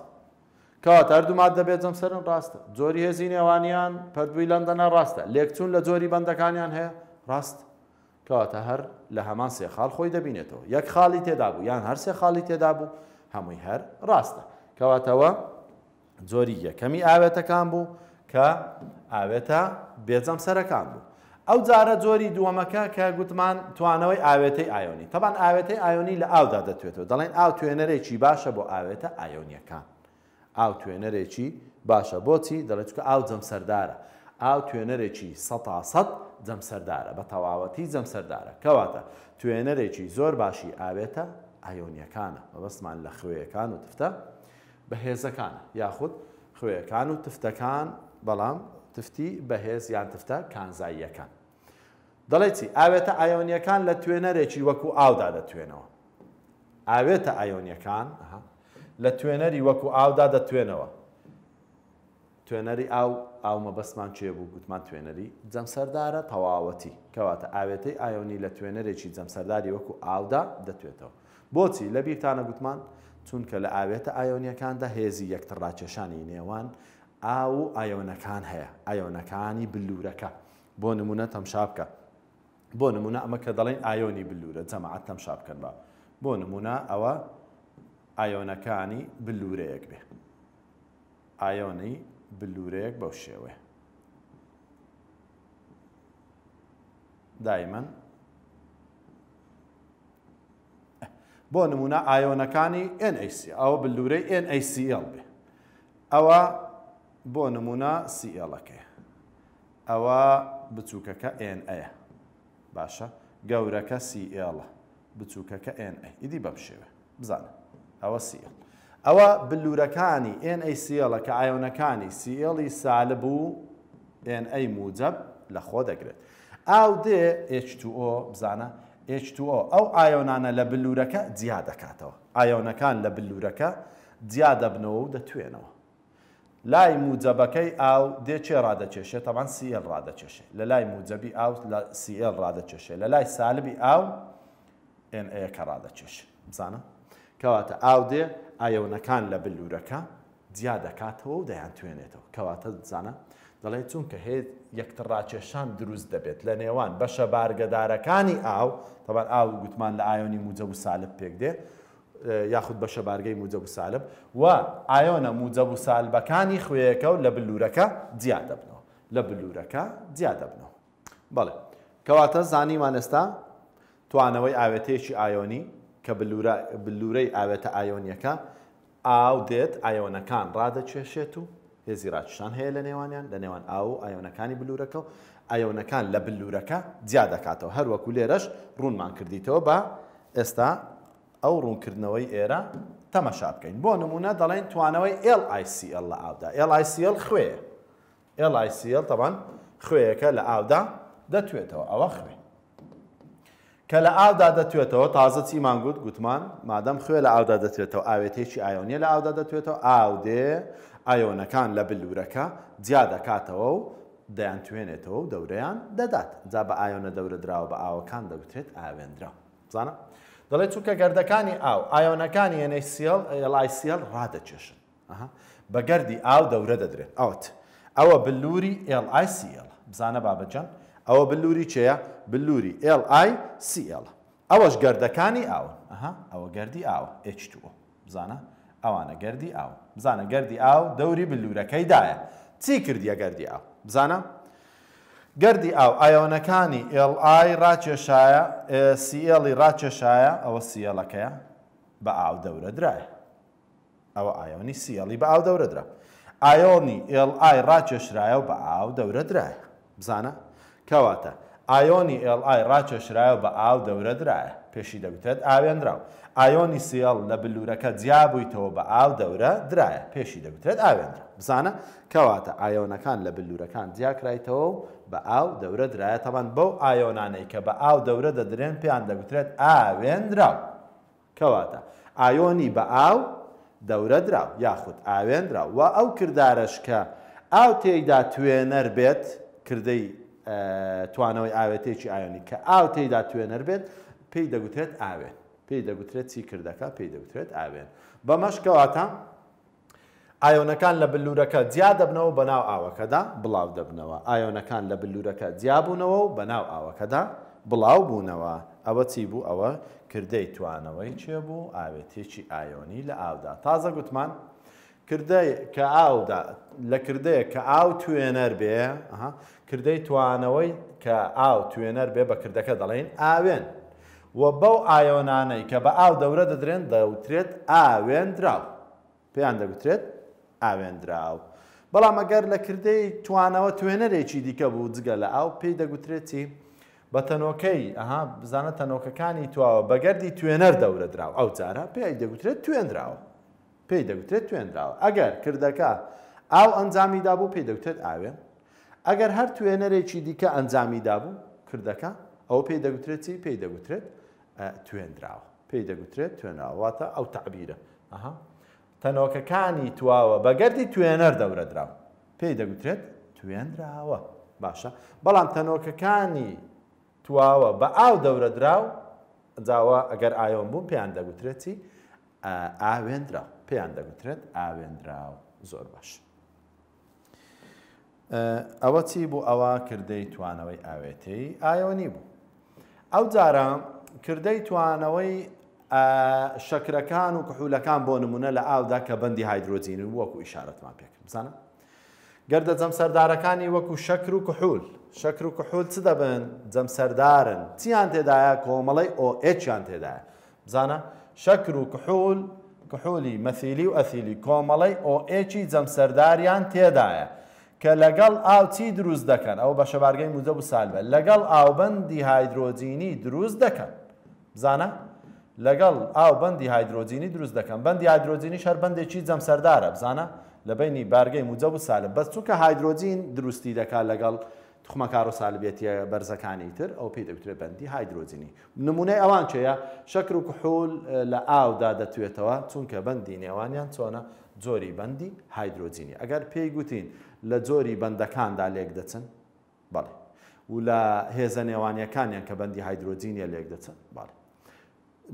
کەواتە هەردوومات دەبێت جەم سەرن ڕاستە جۆری هێزی نێوانیان پەردووی لەندەنە ڕاستە لێکچون لە جۆری بەندەکانیان هەیە ڕاست کەواتە هەر لە هەمان سێ خاڵ خۆی دەبینێتەوە یەک خاڵی تێدا بوو یان هەر سێ خاڵی تێدا بوو هەمووی هەر ڕاستە کەواتەوە جۆری یەکەمی ئاوێتەکان بوو کە ئاوێتە بێجەم سەرەکان بوو ئەو جارە جۆری دووەمەکە کە گوتمان توانەوەی ئاوێتەی ئایۆنی تەبان ئاوێتەی ئایۆنی لە ئاودا دەتوێتەوە دەڵێن ئاو توێنەرێکی باشە بۆ ئاوێتە ئایۆنیەکان ئاو توێنەرێکی باشە بۆچی دەڵێت کە ئاو جەمسەردارە ئاو توێنەرێکی سە جەمسەردارە بە تەواوەتی جەمسەردارە کەواتە توێنەرێکی زۆر باشی ئاوێتە ئایۆنیەکانە بەبستمان لە خوێیەکان و تفتە بەهێزەکانە یاخود خوێیەکان و تفتەکان بەڵام تفتی بەهێز یان تفتە کانزاییەکان دەڵێ چی ئاوێتە ئایۆنیەکان لە توێنەرێکی وەکو ئاودا دەتوێنەوە ئاوێتە ئایۆنیەکان لە توێنەری وەکو ئاودا دەتوێنەوە توێنەری ئاو ئاومە بەسمان چێ بوو گوتمان توێنەری جەمسەردارە تەواوەتی کەواتە ئاوێتەی ئایۆنی لە توێنەرێکی جەمسەرداری وەکو ئاودا دەتوێتەوە بۆچی لە بیرتانە گوتمان چونکە لە ئاوێتە ئایۆنیەکاندا هێزی یەکتڕاکێشانی نێوان ئا و ئایۆنەکان هەیە ئایۆنەکانی بلوورەکە بۆ نمونە تەمشا بکە بۆ نمونە ئەمە کە دەڵێن ئایۆنی بلوورە جەماعات تەمشا بکەن بە بۆ نمونە ئەوە ئایۆنەکانی بلوورەیەک بێ ئایۆنی بلوورەیەک بەو شێوێ دایمەن بۆ نمونە ئایۆنەکانی NAC ئەوە بلوورەی NACL بێ ئەوە بۆ نمونە سیئڵەکەی ئەوە بچووکەکە NA باشە گەورەکە سیئڵە بچووکەکە NA ئیدی بەم شێوێ بزانە ئەوە سیئڵ ئەوە بلورەکانی NA سیڵە کە ئایۆنەکانی سیئڵی سالب و NA موجب لە خۆ دەگرێت ئاو دێ H2O بزانە H2O ئەو ئایۆنانە لە بلورەکە جیا دەکاتەوە ئایۆنەکان لە بلورەکە جیا دەبنەوە و دەتوێنەوە لای موجەبەکەی ئاو دێچێ ڕادەچێشێ تەوان سیل ڕادەچێشێ لە لای موجەبی ئاو سیل ڕادەچێشێ لە لای سالبی ئاو NAکە ڕادەچێش بزانە کەواتە ئاو دێ ئایەونەکان لە بللوورەکە جیا دەکاتەوە و دەیان توێنێتەوە کەواتە بزانە دەڵێ چونکە هێت یەکتر ڕاکێشان دروست دەبێت لە نێوان بەشە بارگەدارەکانی ئاو تەبار ئاو گوتمان لە ئایۆنی موجە و سالب پێک دێت یاخود بە شەبارگەی موجە و سالب و ئایۆنە موجە و سالبەکانی خوێیەکە و لە بلوورەکە زیاد دەبنەوە لە بلوورەکە زیاد دەبنەوە بەڵێ کەواتە زانیمانێستا توانەوەی ئاوێتێکی ئایۆنی کە بلوورەی ئاوێتە ئایۆنیەکە ئاو دێت ئایۆنەکان ڕادەچێشێت و هێزی ڕاکشان هەیە لە نێوانیان لە نێوان ئاو ئایۆنەکانی بلوورەکە و ئایۆنەکان لە بلوورەکە زیاد دەکاتەوە هەروەکو لێرەش ڕوونمان کردیتەوە بە ئێستا ئەو ڕوونکردنەوەی ئێرە تەمەشا بکەین بۆ نمونە دەڵێن توانەوەی LICL لە ئاودا LICL خوێ LICL تەبان خوێیەکە لە ئاودا دەتوێتەوە ئەوە خوێ کە لە ئاودا دەتوێتەوە تازە چیمان گوت گوتمان مادەم خوێ لە ئاودا دەتوێتەوە ئاوێتێکی ئایۆنیە لە ئاودا دەتوێتەوە ئاودێ ئایۆنەکان لە بلورەکە جیا دەکاتەوە و دەیان توێنێتەوە و دەورەیان دەدات جا بە ئایۆنە دەورە درراوە بە ئاوەکان دەگوترێت ئاوێنرا زانە؟ دەڵێ چووکە گەردەکانی ئاو ئایۆنەکانی NCL LICL ڕادەچێشن بە گەردی ئاو دەورە دەدرێت ئەوت ئەوە بلووری LICL بزانە بابەجان ئەوە بلووری چەیە بلووری LICL ئەوەش گەردەکانی ئاو ئەوە گەردی ئاو H2O بزانە ئەوانە گەردی ئاو بزانە گەردی ئاو دەوری بلوورەکەیدایە چی کردیە گەردی ئاو بزانە گردی ئاو ئایۆنەکانی LI ڕاکێشایە سیلی ڕاکێشایە ئەوە سیەلەکەیە بە ئاو دەورە درایە ئەوە ئایۆنی سیلی بە ئاو دەورە درا ئایۆنی LI ڕاکێشرایە و بە ئاو دەورە درایە بزانە کەواتە ئایۆنی ئLI ڕاکێشرایە بە ئاو دەورە درایە پێشی دەبتێت ئاوێنراو ئایۆنی سیل لە بلوورەکە جیابوویتەوە بە ئاو دەورە درایە پێشی دەبتێت ئاوێنرا بزانە کەواتە ئایۆنەکان لە بلوورەکان جیاکرایتەوە بە ئاو دەورە درایە تەمان بەو ئایۆنانەی کە بە ئاو دەورە دەدرێن پێیان دەبترێت ئاوێنراو کەواتە ئایۆنی بە ئاو دەورە درا یاخود ئاوێنرا و ئەو کردارشکە ئاو تێیدا توێنەر بێت کردەی توانەوەی ئاوێتێکی ئایۆنی کە ئاو تێدا توێنەر بێت پێی دەگوترێت ئاوێن پێی دەگوترێت چی کردەکە پێی دەگوترێت ئاوێن بە مەشکەواتە ئایۆنەکان لە بللوورەکە جیا دەبنەوە بەناو ئاوەکەدا بڵاو دەبنەوە ئایۆنەکان لە بللوورەکە جیابوونەوە و بەناو ئاوەکەدا بڵاو بوونەوە ئەوە چی بوو ئەوە کردەی توانەوەی چێ بوو ئاوێتێکی ئایۆنی لە ئاودا تازە گوتمان کە ئاودا لە کردەیە کە ئاو توێنەر بێ کردەی توانەوەی کە ئاو توێنەر بێ بە کردەکە دەڵێن ئاوێن و بەو ئایۆنانەی کە بە ئاو دەورە دەدرێن دەوترێت ئاوێن دراو پێیان دەگوترێت ئاوێن دراو بەڵام ئەگەر لە کردەی توانەوە توێنەرێکی دیکە بوو جگە لە ئاو پێی دەگوترێتی بە تەنۆکەی ئەها بزانە تەنۆکەکانی تواوە بەگەردی توێنەر دەورە دراو ئەو جارە پێی دەگوترێت توێنراوە پێی دەگوترێت توێنراوە ئەگەر کردەکە ئاو ئەنجامیدا بوو پێی دەگوترێت ئاوێن ئەگەر هەر توێنەرێکی دیکە ئەنجامی دابوو کردەکە ئەو پێی دەگوترێت چی پێی دەگوترێت توێنراوە پێی دەگوترێت توێنراواتە ئەو تعبیرە ئەها تەنۆکەکانی تواوە بەگەردی توێنەر دەورەدراوە پێی دەگوترێت توێنراوە باشە بەڵام تەنۆکەکانی تواوە بە ئاو دەورەدراو جاوە ئەگەر ئایۆم بووم پێیان دەگوترێتی ئاوێنرا پێیان دەگوترێت ئاوێنراو زۆر باشە ئەوە چی بوو ئەوە کردەی توانەوەی ئاوێتی ئایەوە نی بوو. ئەو جارە کردەی توانەوەی شەکرەکان و کحولەکان بۆ نمونە لە ئاودا کە بەندی هایدروۆزین و وەکو ئشارەتمان پێکرد بزانە؟ گەردە جەم سەردارەکانی وەکو شەکر و کحول شەکر و کحول چ دەبن جەم سەردارن چیان تێدایە کۆمەڵی ئۆئچیان تێدایە بزانە شەکر و کحول کحولی مەثیلی و ئەثیلی کۆمەڵی ئۆئچی جەم سەرداریان تێدایە کە لەگەڵ ئاوچی دروست دەکەن ئەو بە شەبارگەی موزە و سالبە لەگەڵ ئاوبندی هایدرۆجینی دروست دەکەن بزانە لەگەڵ ئاوبندی هایدرۆجینی دروست دەکەن بەندی هایدرۆجینی شەر بەندێکی جەمسەردارە بزانە لە بینی بارگەی موزە و سالب بەس چووکە هایدرۆجین درستی دەکات لەگەڵ تخمە کار و سالبێتیە بەرزەکانی تر ئەو پێی دەوترێت بەندی هایدرۆجینی نمونەی ئەوان چەیە شەکر و کحول لە ئاودا دەتوێتەوە چونکە بەندی نێوانیان چۆنە جۆری بەندی هایدرۆجینی ئەگەر پێی گوتین لە جۆری بەندەکاندا لێک دەچن بەڵێ و لە هێزە نێوانیەکانیان کە بەندی هایدرۆجینیە لێک دەچن بەڵێ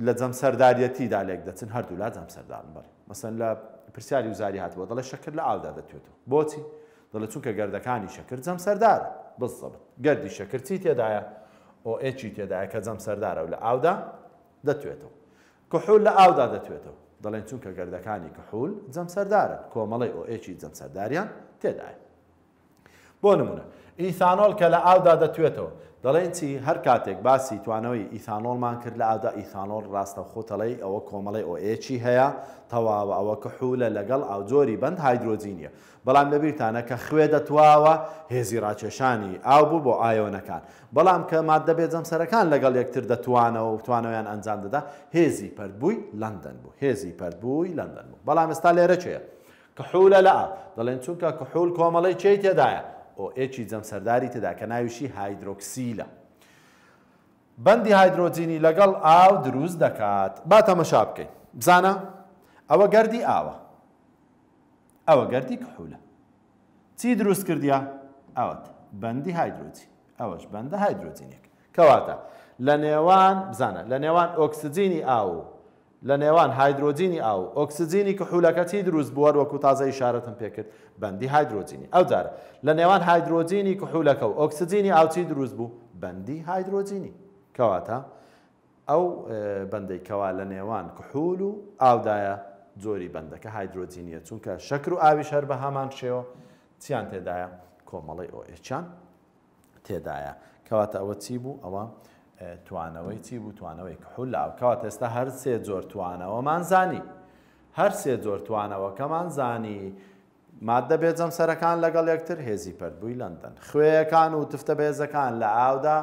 لە جەم سەرداریەتیدا لێک دەچن هەردوو لا جەم سەردارن بڵێ مەسن لە پرسیاری وزاری هاتبوو دەڵێ شکر لە ئاودا دەتوێتەوە بۆچی دەڵێ چونکە گەردەکانی شکر جەم سەردار بڵسەبن گەردی شکرچی تێدایە ئۆئچی تێدایە کە جەم سەردارە و لە ئاودا دەتوێتەوە کحول لە ئاودا دەتوێتەوە دەڵێن چونکە گەردەکانی کەحول جەم سەردارن کۆمەڵی ئۆئچی جەم سەرداریان تێدایە بۆ نمونە ئیثانۆل کە لە ئاودا دەتوێتەوە دەڵێن چی هەر کاتێک باسی توانەوەی ئیثانۆلمان کرد لە ئادا ئیثانۆل ڕاستە خۆتەڵی ئەوە کۆمەڵی ئۆئچی هەیە تەواوە ئەوە کەحولە لەگەڵ ئاوجۆری بند هایدرۆزینیە بەڵام لەبییرانە کە خوێ دەتواوە هێزی ڕاکێشانی ئاو بوو بۆ ئایۆنەکان بەڵام کە مادە بێجەمسەرەکان لەگەڵ یەکتر دەتوانەوە توانەوەیان ئەنجام دەدا هێزی پەربووی لندن بوو هێزی پەربووی لندن بوو بەڵام ئێستا لێرە چێت کەحولە لە دەڵێن چونکە کەحول کۆمەڵی چی تێدایە ئۆ ئێکی جەمسەرداری تێدا کە ناویشی هایدرۆکسیلە. بەندی هایدرۆجینی لەگەڵ ئاو دروست دەکات با تەمەشا بکەین بزانە ئەوە گەردی ئاوە ئەوە گەردی کەحولە چی دروست کردیا ئەوت بەندی هایدرۆجی ئەوەش بەندە هایدرۆجینێک کەواتە لە نێوان بزانە لە نێوان ئۆکسسیجینی ئاو لە نێوان هایدروۆجینی ئاو ئۆکسسیجینی کە حولەکەتی دروست بووە وەکو تازای شارەتم پێکرد بەندی هایدروۆجینی ئەو جارە لە نێوان هایدروۆجینی کحولەکە و ئۆکسسیجینی ئاوچی دروست بوو بەندی هایدروۆجینی کەواتە ئەو بەندەی کەوا لە نێوان کحول و ئاودایە زۆری بەندەکە هایدروۆجینیە چونکە شەکر و ئاوی شەر بە هەمان شێوە چیان تێدایە کۆمەڵی ئۆئچان تێدایە کەواتە ئەوە چی بوو ئەوە توانەوەی چی بوو توانەوەی حولا کەوات ئێستا هەر سێ زۆر توانەوەمان زانی هەر سێ زۆر توانەوەکەمان زانی مادە بێزەم سەرەکان لەگەڵ یەکتر هێزی پەربووی لەندەن خوێیەکان و تفتە بێزەکان لە ئاودا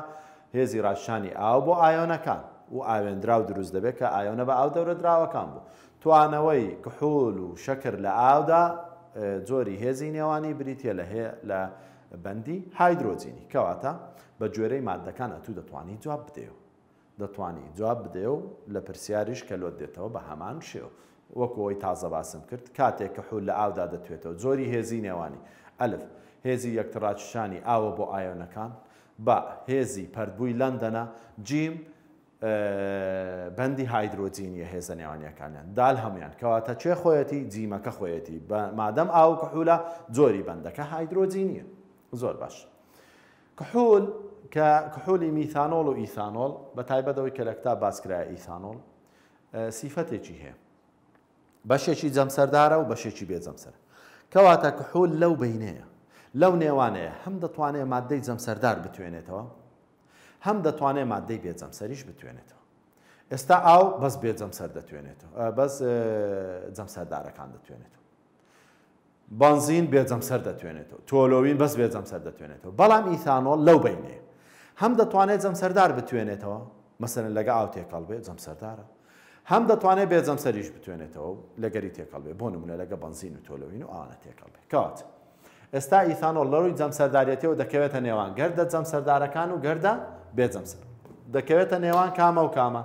هێزی ڕاشانی ئاو بۆ ئایۆنەکان و ئاوێنرا و دروست دەبێت کە ئایۆنە بە ئاو دەورە دراوەکان بوو توانەوەی کحول و شەکر لە ئاودا جۆری هێزی نێوانی بریتە لە بەندی هایدرۆجینی کەواتە بە جێرەی مادەکان ئەتوو دەتوانانی جواب بدێەوە دەتوانی جواب بدێ و لە پرسیاریش کەلۆت دێتەوە بە هەمان شێو وەکەوەی تازە باسم کرد کاتێک کە حول لە ئاودا دەتوێتەوە زۆری هێزی نێوانی ئەلف هێزی یەکتڕاتشانی ئاوە بۆ ئایۆنەکان بە هێزی پەردبووی لەندەنە جیم بەندی هایدرۆجینیە هێزە نێوانیەکانیان دال هەمویان کەواتە چێ خۆیەتی جیمەکە خۆیەتی مادەم ئاو کەحولە زۆری بەندەکە هایدرۆجینیە زۆر باش کحول کە کحولی میثانۆڵ و ئیثانۆڵ بە تایبەتەوەی کە لە کتاب باسکرایە ئیثانۆڵ سیفەتێکی هەیە بەشێکی جەمسەردارە و بەشێکی بێجەمسەر کەواتە کحول لەو بینەیە لەو نێوانەیە هەم دەتوانێت مادەی جەمسەردار بتوێنێتەوە هەم دەتوانێت مادەی بێجەمسەریش بتوێنێتەوە ئێستا ئاو بەس بێ جەمسەر دەتوێنێتەوە بەس جەمسەردارەکان دەتوێنێتەوە بنزین بێزەم سەر دەتوێنێتەوە تۆلۆوین بەس بێزەم سەر دەتوێنێتەوە بەڵام ئیتانۆل لەو بینێ هەم دەتوانێت زەم سەردار بتوێنێتەوە مەسن لەگە ئاو تێکەڵ بێت زەم سەردارە هەم دەتوانێت بێزەم سەریش بتوێنێتەوە لەگەری تێکەڵ بێ بۆ نمونە لەگە بنزین و تۆلۆوین و ئاە تێکەڵ بێ کات ئێستا ئیتانۆل لەڕووی جەم سەردارەتەوە دەکەوێتە نێوان گەردە جەم سەردارەکان و گەردە بێزەم سەر دەکەوێتە نێوان کامە و کامە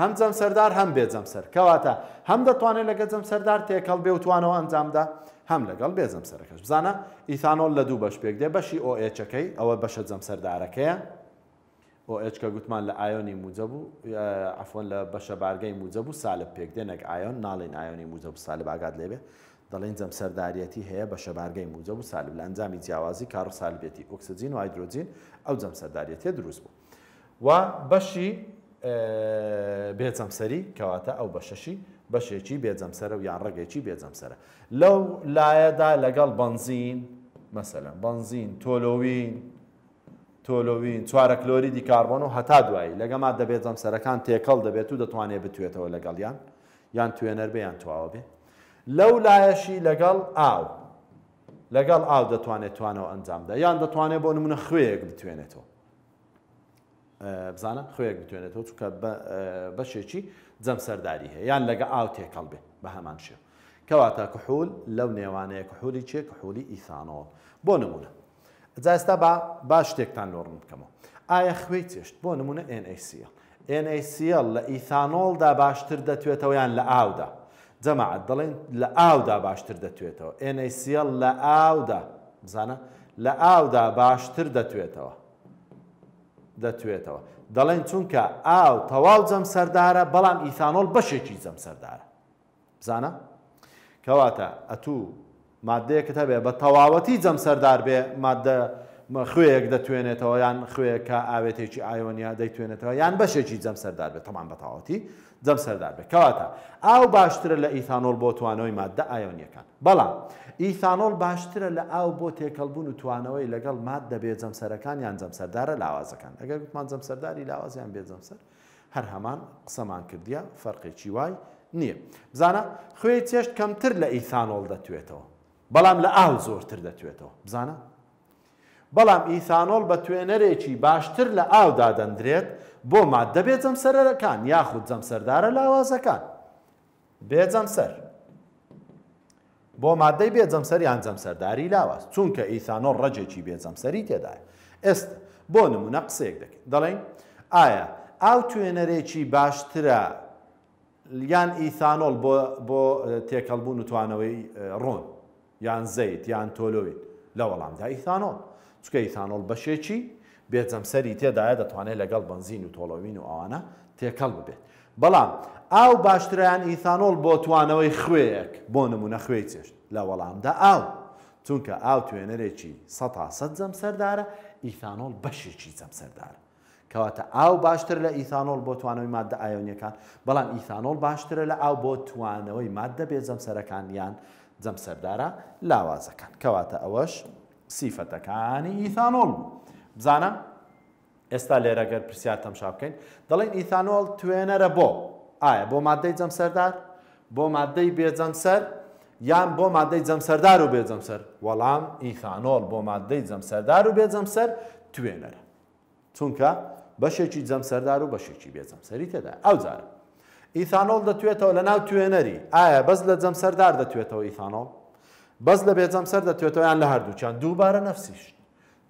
هەم جەم سەردار هەم بێزەم سەر کەواتە هەم دەتوانێت لەگە جەم سەردار تێکەڵ بێ وتوانەوە ئەنجامدا هەم لەگەڵ بێزم سەرەکەش بزانە ئیتانۆل لە دوو بەش پێک دێ بەشی ئۆئچەکەی ئەوە بەشە جەم سەردارەکەیە ئۆئچکە گوتمان لە ئایۆنی موجە بوو ئەفۆن لە بەشە بارگەی موجە بوو سالب پێک دێنێک ئایۆن ناڵین ئایۆنی موجە بوو سالب ئاگات لێبێ دەڵێن جەم سەردارەتی هەیە بە شەبارگەی موجە و سالب لە ئەنجامی جیاوازی کار سالبێتی ئۆکسسیجین و هایدروجین ئەو جەم سەردارەتێ دروست بوو و بەشی بێ جەمسەری کەواتە ئەو بەشەشی بەشێکی بێجەمسەرە و یان ڕێگێکی بێجەمسەرە لەو لایەدا لەگەڵ بنزین مثللا بنزین تۆلۆوین تۆلۆوین چوارە کلۆریدی کاربن و هەتا دوایی لەگەما دەبێت جەمسەرەکان تێکەڵ دەبێت و دەتوانێت بتوێتەوە لەگەڵیان یان توێنەر بەیان تواوە بێ لەو لایەشی لەگەڵ ئاو لەگەڵ ئاو دەتوانێت توانەوە ئەنجامدا یان دەتوانێت بۆ نمونە خوێک بتوێنێتەوە بزانە خوێک بتوێنێتەوە چکە بەشێکی جەم سەرداری هەیە یان لەگە ئاو تێکەڵ بێ بە هەمان شێ کەواتە کحول لەو نێوانەیە کحولی چێ کحولی ئیسانەوە بۆ نمونە جاستا با باش شتێکتان لۆڕن بکەمەوە ئایا خوێ چێشت بۆ نمونە NACL NACL لە ئیثانۆڵدا باشتر دەتوێتەوە یان لە ئاودا جەماعەت دەڵێن لە ئاودا باشتر دەتوێتەوە NACL لە ئاودا بزانە لە ئاودا باشتر دەتوێتەوە دەتوێتەوە دەڵێن چونکە ئاو تەواو جەم سەردارە بەڵام ئیثانۆل بەشێکی جەم سەردارە بزانە کەواتە ئەتوو مادەیەکت هەبێ بە تەواوەتی جەم سەردار بێ مادە خوێک دەتوێنێتەوە یان خوێکە ئاوێتێکی ئایۆنیا دەیتوێنێتەوە یان بەشێکی جەم سەردار بێت تەمان بەتەواوەتی جەم سەردار بێت کەواتە ئاو باشترە لە ئیتانۆل بۆ توانەوەی مادە ئایۆنیەکان بەڵام ئیتانۆل باشترە لە ئاو بۆ تێکەڵبوون و توانەوەی لەگەڵ ماد دەبێت جەم سەرەکان یان جەم سەردارە لاوازەکان ئەگەر گوتمان جەم سەرداری لاوازیان بێت جەم سەر هەر هەمان قسەمان کردیە فەرقێکی وای نییە بزانە خوێ چێشت کەمتر لە ئیتانۆل دەتوێتەوە بەڵام لە ئاو زۆرتر دەتوێتەوە بزانە بەڵام ئیسانۆل بە توێنەرێکی باشتر لە ئاودا دەندرێت بۆ مات دەبێت جەم سەرەکان یاخود جەم سەردارە لاوازەکان بێجەم سەر بۆ مادەی بێجەم سەر یان جەم سەرداری لاواز چونکە ئیسانۆل ڕەجێکی بێجەم سەری تێدایە ئێستا بۆ نمونە قسێک دەکەین دەڵێن ئایا ئاو توێنەرێکی باشترە یان ئیسانۆل بۆ تێکەڵبوون توانەوەی ڕۆن یان زەیت یان تۆلۆویت لە وەڵامدا ئیسانۆل چکە ئیتانۆل بەشێکی بێجەمسەری تێدایە دەتوانێت لەگەڵ بنزین و تۆلۆوین و ئەوانە تێکەڵ ببێت. بەڵام ئاو باشتریان ئیتانۆل بۆ توانەوەی خوێیەک بۆ نمونە خوێی چێشت لە وەڵامدا ئاو چونکە ئاو توێنەرێکی ١ جەمسەردارە ئیتانۆل بەشێکی جەمسەردارە. کەواتە ئاو باشتر لە ئیتانۆل بۆ توانەوەی مادە ئایۆنیەکان بەڵام ئیتانۆل باشترە لە ئاو بۆ توانەوەی مادە بێ جەمسەرەکان یان جەمسەردارە لاوازەکان کەواتە ئەوەش سیفەتەکانی ئیثانۆڵ بزانە ئێستا لێرەگەر پرسیار تەمشا بکەین دەڵێن ئیثانۆڵ توێنەرە بۆ ئایا بۆ مادەی جەمسەردار بۆ مادەی بێجەمسەر یان بۆ مادەی جەمسەردار و بێجەمسەر وەڵام ئیثانۆڵ بۆ مادەی جەمسەردار و بێجەمسەر توێنەرە چونکە بەشێکی جەمسەردار و بەشێکی بێجەمسەری تێدا ئەو جارە ئیثانۆڵ دەتوێتەوە لە ناو توێنەری ئایا بەس لە جەمسەردار دەتوێتەوە ئیثانۆڵ بەس لە بێزەم سەر دەتوێتەوەیان لە هەردووچیان دووبارە نەفسیش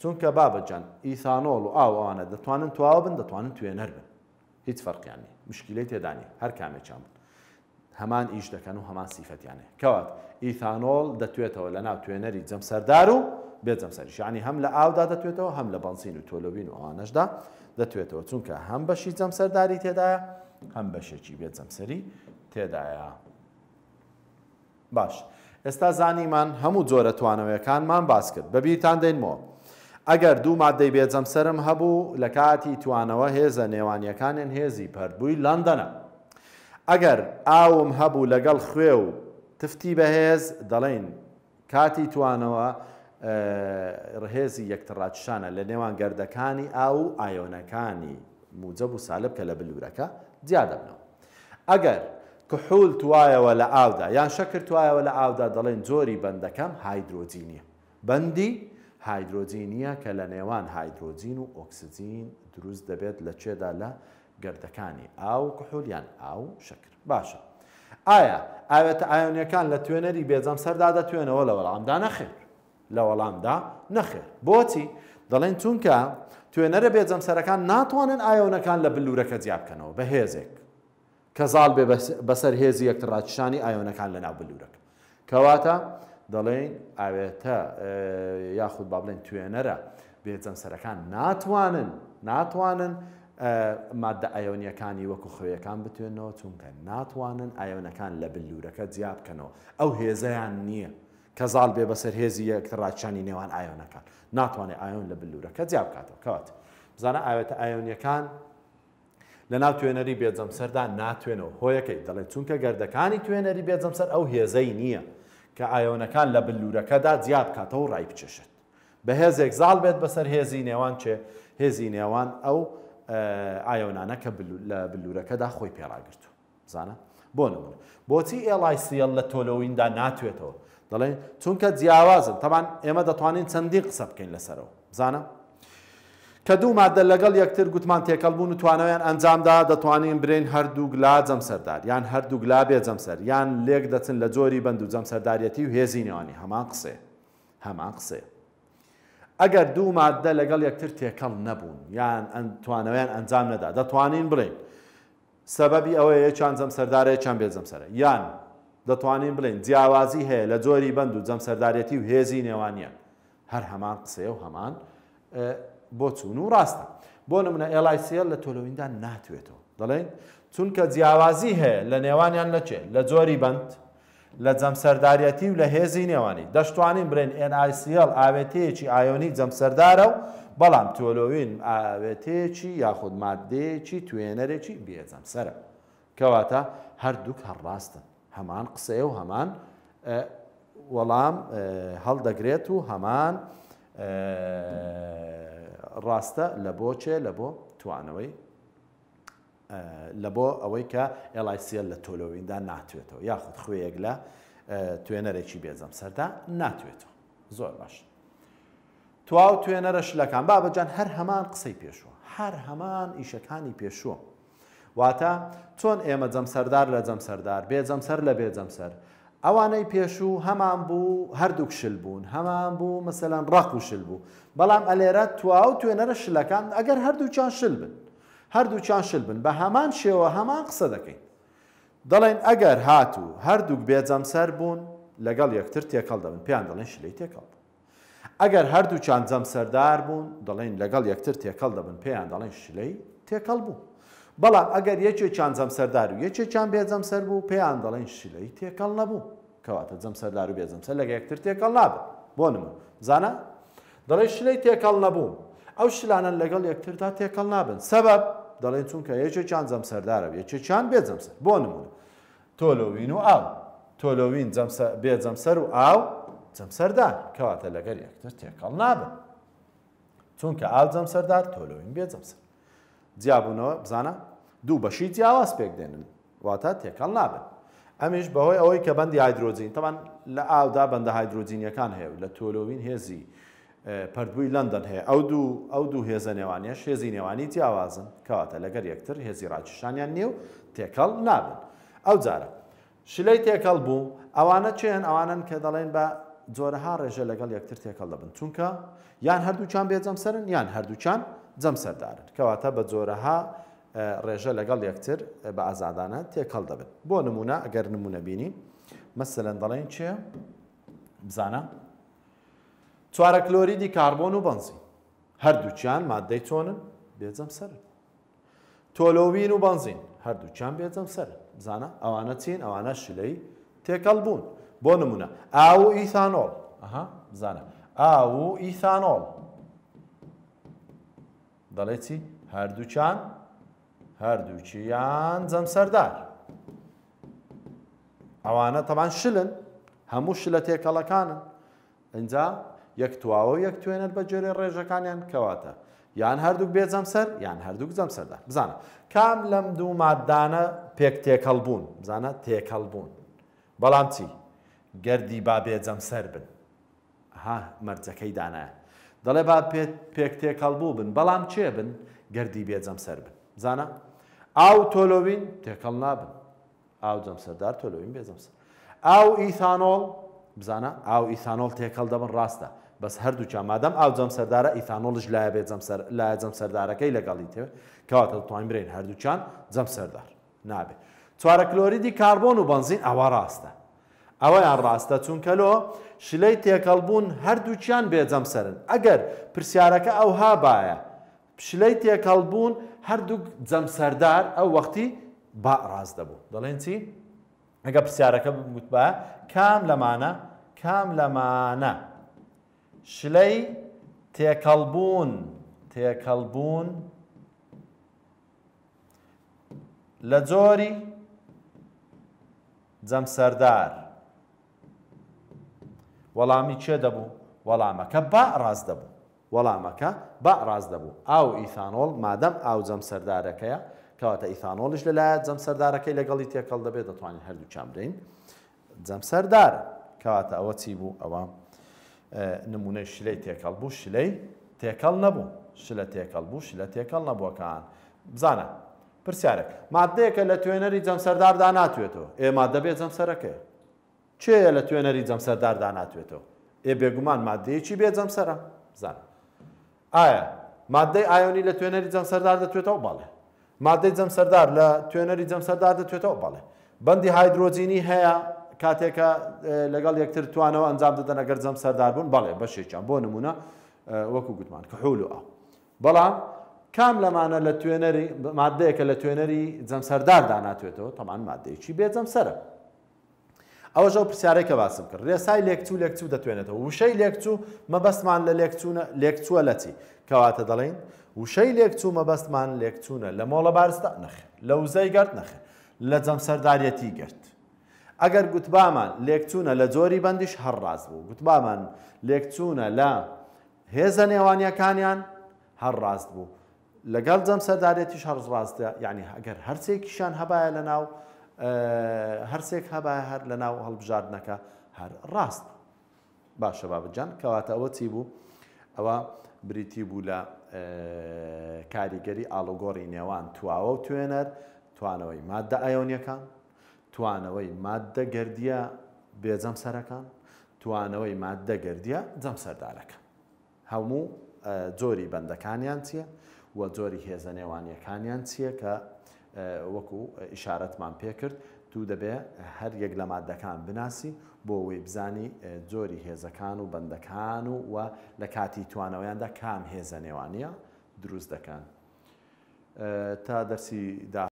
چونکە بابەجان ئیثانۆڵ و ئاوانە دەتوانن تواوە بن دەتوانن توێنەر بن هیچ فەرقیانی مشکلەی تێدانی هەر کامێکیان بن هەمان ئیش دەکەن و هەمان سیفەتیانێ کەوات ئیثانۆل دەتوێتەوە لە ناو توێنەری جەمسەردار و بێجەمسەریش ینی هەم لە ئاودا دەتوێتەوە هەم لە بەنسین و تۆلۆبین و ئەوانەشدا دەتوێتەوە چونکە هەم بەشی جەمسەرداری تێدایە هەم بەشێکی بێجەمسەری تێدایە باش. ئێستا زانیمان هەموو جۆرە توانەوەیەکانمان باس کرد بەبییتان دێنمەوە. ئەگەر دوو مادەی بێجەمسرم هەبوو لە کاتی توانەوە هێزە نێوانیەکانیان هێزی پەربووی لەندەنە. ئەگەر ئاوم هەبوو لەگەڵ خوێ و تفتی بەهێز دەڵین کاتی توانەوە ڕهێزی یەکتڕاتشانە لە نێوان گەردەکانی ئاو و ئایۆنەکانی موجە و سالب کە لە بلورەکە زیادە بنەوە. ئەگەر کحول توایەوە لە ئاودا یان شەکر توایەوە لە ئاودا دەڵێن جۆری بەندەکەم هایدرۆجینیە بەندی هایدرۆجینیە کە لە نێوان هایدرۆجین و ئۆکسسیین دروست دەبێت لە چێدا لە گردەکانی ئاو کحولیان ئاو شکر باشە ئایا ئاوێتە ئایۆنیەکان لە توێنەری بێزەم سەردادا توێنەوە لە وەڵامدا نەخێر لە وەڵامدا نەخێر بۆچی دەڵێن چونکە توێنەرە بێزەم سەرەکان ناتوانن ئایۆنەکان لە بلوورەکە جیابکەنەوە بەهێزێک کەزاڵ بێ بەسەر هێزی یەکتڕاتشانی ئایۆنەکان لە ناو بلورەکە کەواتە دەڵێن ئاوێتە یاخود با بڵێن توێنەرە بێجەمسەرەکان ناتوانن ناتوانن مادە ئایۆنیەکانی وەکو خۆیەکان بتوێنەوە چونکە ناتوانن ئایۆنەکان لە بلورەکە جیاب بکەنەوە ئەو هێزەیان نییە کەزاڵ بێ بەسەر هێزی یەکتڕاتشانی نێوان ئایۆنەکان ناتوانێت ئایۆن لە بلورەکە جیاب بکاتەوە کەوات بزانە ئاوێتە ئایۆنیەکان لە ناو توێنەری بێزەم سەردا ناتوێنەوە هۆیەکەی دەڵێ چونکە گردەکانی توێنەری بێزەم سەر ئەو هێزەی نییە کە ئایۆنەکان لە بللوورەکەدا زیاد بکاتەوە ڕای بچێشێت بە هێزێک زاڵ بێت بەسەر هێزی نێوان چێ هێزی نێوان ئەو ئایۆنانە کە لە بللوورەکەدا خۆی پێڕاگرتو بزانە بۆ نمونە بۆچی ئێلایسیل لە تۆلەویندا ناتوێتەوە دەڵێن چونکە جیاوازن تەمان ئێمە دەتوانین چەندی قسە بکەین لەسەرەوە بزانە کە دوو مادە لەگەڵ یەکتر گوتمان تێکەڵبوون و توانەوەیان ئەنجامدا دەتوانین برین هەردوو گلا جەمسەردار یان هەردوو گلا بێ جەمسەر یان لێک دەچن لە جۆری بند و جەمسەردارەتی و هێزینەوانی هەمان قسێ هەمان قسێ ئەگەر دوو مادە لەگەڵ یەکتر تێکەڵ نەبوون یان توانەوەیان ئەنجام نەدا دەتوانین بڵین سەبەبی ئەوەیە چیان جەمسەردارەیە چیان بێ جەمسەرە یان دەتوانین بڵین جیاوازی هەیە لە جۆری بند و جەمسەردارەتی و هێزی نێوانیە هەر هەمان قسێ و هەمان بۆ چون و ڕاستە بۆ نمونە ئێلایسیل لە تۆلەویندا ناتوێتەوە دەڵێن چونکە جیاوازی هەیە لە نێوانیان لەچێ لە جۆری بند لە جەمسەرداریەتی و لە هێزی نێوانی دەشتوانین برێن NICL ئاوێتەیەکی ئایۆنی جەمسەردارە و بەڵام تۆلۆوین ئاوێتەیەکی یاخود مادەیەکی توێنەرێکی بێجەمسەرە کەواتە هەردووک هەڕاستن هەمان قسەیە و هەمان وەڵام هەڵدەگرێت و هەمان ڕاستە لە بۆچێ لە بۆ توانەوەی لە بۆ ئەوەی کە ئێلایسیل لە تۆلۆویندا ناتوێتەوە یاخود خوێیەک لە توێنەرێکی بێزەم سەردا ناتوێتەوە زۆر باش. تواو توێنەرە شلەکان بابەجان هەر هەمان قسەی پێشوە هەر هەمان ئیشەکانی پێشووە واتە چۆن ئێمە جەمسەردار لە جەمسەردار بێ جەمسەر لە بێ جەمسەر ئەوانەی پێشوو هەمان بوو هەردوو شل بوون هەمان بوو مەسەلاەن ڕق و شل بوو بەڵام ئەلێرە تواو توێنەرە شلەکان ئەگەر هەردوو چان شل بن هەردوو چان شل بن بە هەمان شێوە هەمان قسە دەکەین دەڵێن ئەگەر هاتوو هەردوو بێجەم سەر بوون لەگەڵ یەکتر تێکەڵ دەبن پێیان دەڵێن شلەی تێکەڵ ئەگەر هەردوو چان جەم سەردار بوون دەڵێن لەگەڵ یەکتر تێکەڵ دەبن پێیان دەڵێن شلەی تێکەڵ بوو بەڵام ئەگەر یەکێ چان جەم سەردار و یەکێ چان بێجەم سەر بوو پێیان دەڵێن شلەی تێکەڵ نەبوو کەواتە جەمسەردار و بێزمسە لەگە یەکتر تێکەڵ نابێت بۆ نمە زانە دەڵێ شلەی تێکەڵ نەبوو ئەو شلانە لەگەڵ یەکتردا تێکەڵ نابن سەبەب دەڵێ چونکە یەکێکیان جەمسەردارە یەکێکیان بێزمسەر بۆ نمونە تۆلۆوین و ئاو تۆلۆوین بێزەمسەر و ئاو جەمسەردار کەواتە لەگەر یەکتر تێکەڵ نابن چونکە ئاو جەمسەردار تۆلۆوین بێزەمسەر جیابوونەوە بزانە دوو بەشی جیاواز پێک دێنن واتە تێکەڵ نابن ئەمیش بەهۆی ئەوەی کە بەندی هایدرۆزین تەوان لە ئاودا بەندە هایدرۆزینیەکان هەیە لە تۆلۆوین هێزی پردبووی لەندەن هەیە ئەو دوو ئەو دوو هێزە نێوانیش هێزی نێوانی جیاوازن کەواتە لەگەر یەکتر هێزی ڕاکیشانیان نێو تێکەڵ نابن ئەو جارە شلەی تێکەڵ بوو ئەوانە چێن ئەوانن کە دەڵێن بە جۆرەها ڕێژە لەگەڵ یەکتر تێکەڵ دەبن چونکە یان هەردووچان بێ جەمسەرن یان هەردووچان جەمسەردارن کەواتە بە جۆرەها ڕێژە لەگەڵ یەکتر بە ئازادانە تێکەڵ دەبن بۆ نمونە ئەگەر نمونە بینی مەسەلەن دەڵێن چێ بزانە چوارە کلۆریدی کاربۆن و بەنزی هەردووچیان مادەی چۆنن بێزەم سەر تۆلۆوین و بەنزین هەردووچیان بێزەم سەر بزانە ئەوانە چین ئەوانە شلەی تێکەڵ بوون بۆ نمونە ئاو و ئیثانۆڵ ئەها بزانە ئاو و ئیثانۆڵ دەڵێ چی هەردووچان هەردووچیان جەمسەردار ئەوانە تەمان شلن هەموو شلە تێکەڵەکانن اینجا یەکتواوە یەک توێنەت بە جێرە ڕێژەکانیان کەواتە یان هەردوو بێزەم سەر یان هەردوو زەم سەردار بزانە کام لەم دوو مادانە پێک تێکەڵ بوون بزانە تێکەڵ بوون بەڵام چی گەردی با بێزەم سەر بن ها مەرجەکەی دانایە دەڵێ با پێک تێکەڵ بوو بن بەڵام چێ بن گەردی بێزەم سەر بن زانە ئاو تۆلۆوین تێکەڵ نابن ئاو جەمسەردار تۆلۆوین بێزەمسەر ئاو ئیثانۆڵ بزانە ئاو ئیثانۆڵ تێکەڵ دەبن ڕاستە بەس هەردووچە مادەم ئاو جەمسەردارە ئیثانۆڵش لایە بێت لایە جەمسەردارەکەی لەگەڵی تێوێت کەواتە توانین برین هەردووچان جەمسەردار نابێت چوارە کلۆریدی کاربۆن و بنزین ئەوە ڕاستە ئەوەیان ڕاستە چونکەلۆ شلەی تێکەڵبوون هەردووچیان بێجەمسەرن ئەگەر پرسیارەکە ئەو هابایە پشلەی تێکەڵبوون هەردوو جەمسەردار ئەو وەختی با ڕاز دەبوو دەڵێن چی؟ ئەگە پرسیارەکە بموت بە کام لەمانە کام لەمانە شلەی تێکەڵبوون تێکەڵبوون لە جۆری جەمسەردار وەڵامی چێ دەبوو وەڵامەکە با ڕاز دەبوو وەڵامەکە باڕاز دەبوو ئاو ئیثانۆل مادەم ئاو جەم سەردارەکەیە کەواتە ئیثانۆلش لەلایە جەم سەردارەکەی لەگەڵی تێکەڵ دەبێت دەتوانین هەردوو چامرین جەم سەردار کەواتە ئەوە چی بوو ئەوە نمونەی شلەی تێکەڵ بوو شلەی تێکەڵ نەبوو شلە تێکەڵ بوو شلە تێکەڵ نەبووەکان بزانە پرسیارێک مادەیەکە لە توێنەری جەم سەرداردا ناتوێتەوە ئێمە دەبێت جەم سەرەکەی چێە لە توێنەری جەم سەرداردا ناتوێتەوە ئێ بێگومان مادەیەکی بێ جەم سەرە بزانە ئایا مادەی ئایۆنی لە توێنەری جەم سەردار دەتوێتەوە باڵێ مادەی جەم سەردار لە توێنەری جەم سەردار دەتوێتەوە باڵێ بەندی هایدرۆجینی هەیە کاتێکە لەگەڵ یەکتر توانەوە ئەنجام دەدەن ئەگەر جەم سەردار بوون بەڵێ بەشێکیان بۆ نمونە وەکو گوتمان کە حول و ئاو بەڵام کام لەمانە لە توێنەری مادەیەکە لە توێنەری جەمسەرداردا ناتوێتەوە تەمان مادەیەکی بێ جەمسەرە ئەوەژە پرسیارێکە باسم کرد ڕێسای لێکچوو لێکچوو دەتوێنێتەوە وشەی لێکچوو مەبەستمان لە لێکچوونە لێکچووە لەچی کەواتە دەڵین وشەی لێکچوو مەبەستمان لێکچوونە لە مۆڵە بارستا نەخێ لە وزەی گرت نەخێ لە جەمسەردارەتی گرت. ئەگەر گوتبامان لێکچوونە لە جۆری بەندیش هەرڕاز بوو گوتبامان لێکچوونە لە هێزە نێوانیەکانیان هەرڕاست بوو لەگەڵ جەمسەدارێتیش هەرڕاستە یعنی ئەگەر هەرچێکیشان هەبایە لە ناو هەرسێک هەبا هەر لە ناو هەڵبژاردنەکە هەر ڕاست باشە بابجان کەواتە ئەوە چی بوو ئەوە بریتی بوو لە کاریگەری ئالۆگۆڕی نێوان تواوە و توێنەر توانەوەی مادە ئایۆنیەکان توانەوەی مادە گردیە بێجەم سەرەکان توانەوەی مادە گردیە جەم سەردارەکە هەموو جۆری بەندەکانیان چییە؟ وە جۆری هێزە نێوانیەکانیان چییە کە وەکو ئشارەتمان پێکرد تو دەبێ هەر یەک لە مادەکان بناسی بۆ وی بزانی جۆری هێزەکان و بەندەکان و وە لە کاتی توانەوەیاندا کام هێزە نێوانە دروست دەکەن تا دەرسی دا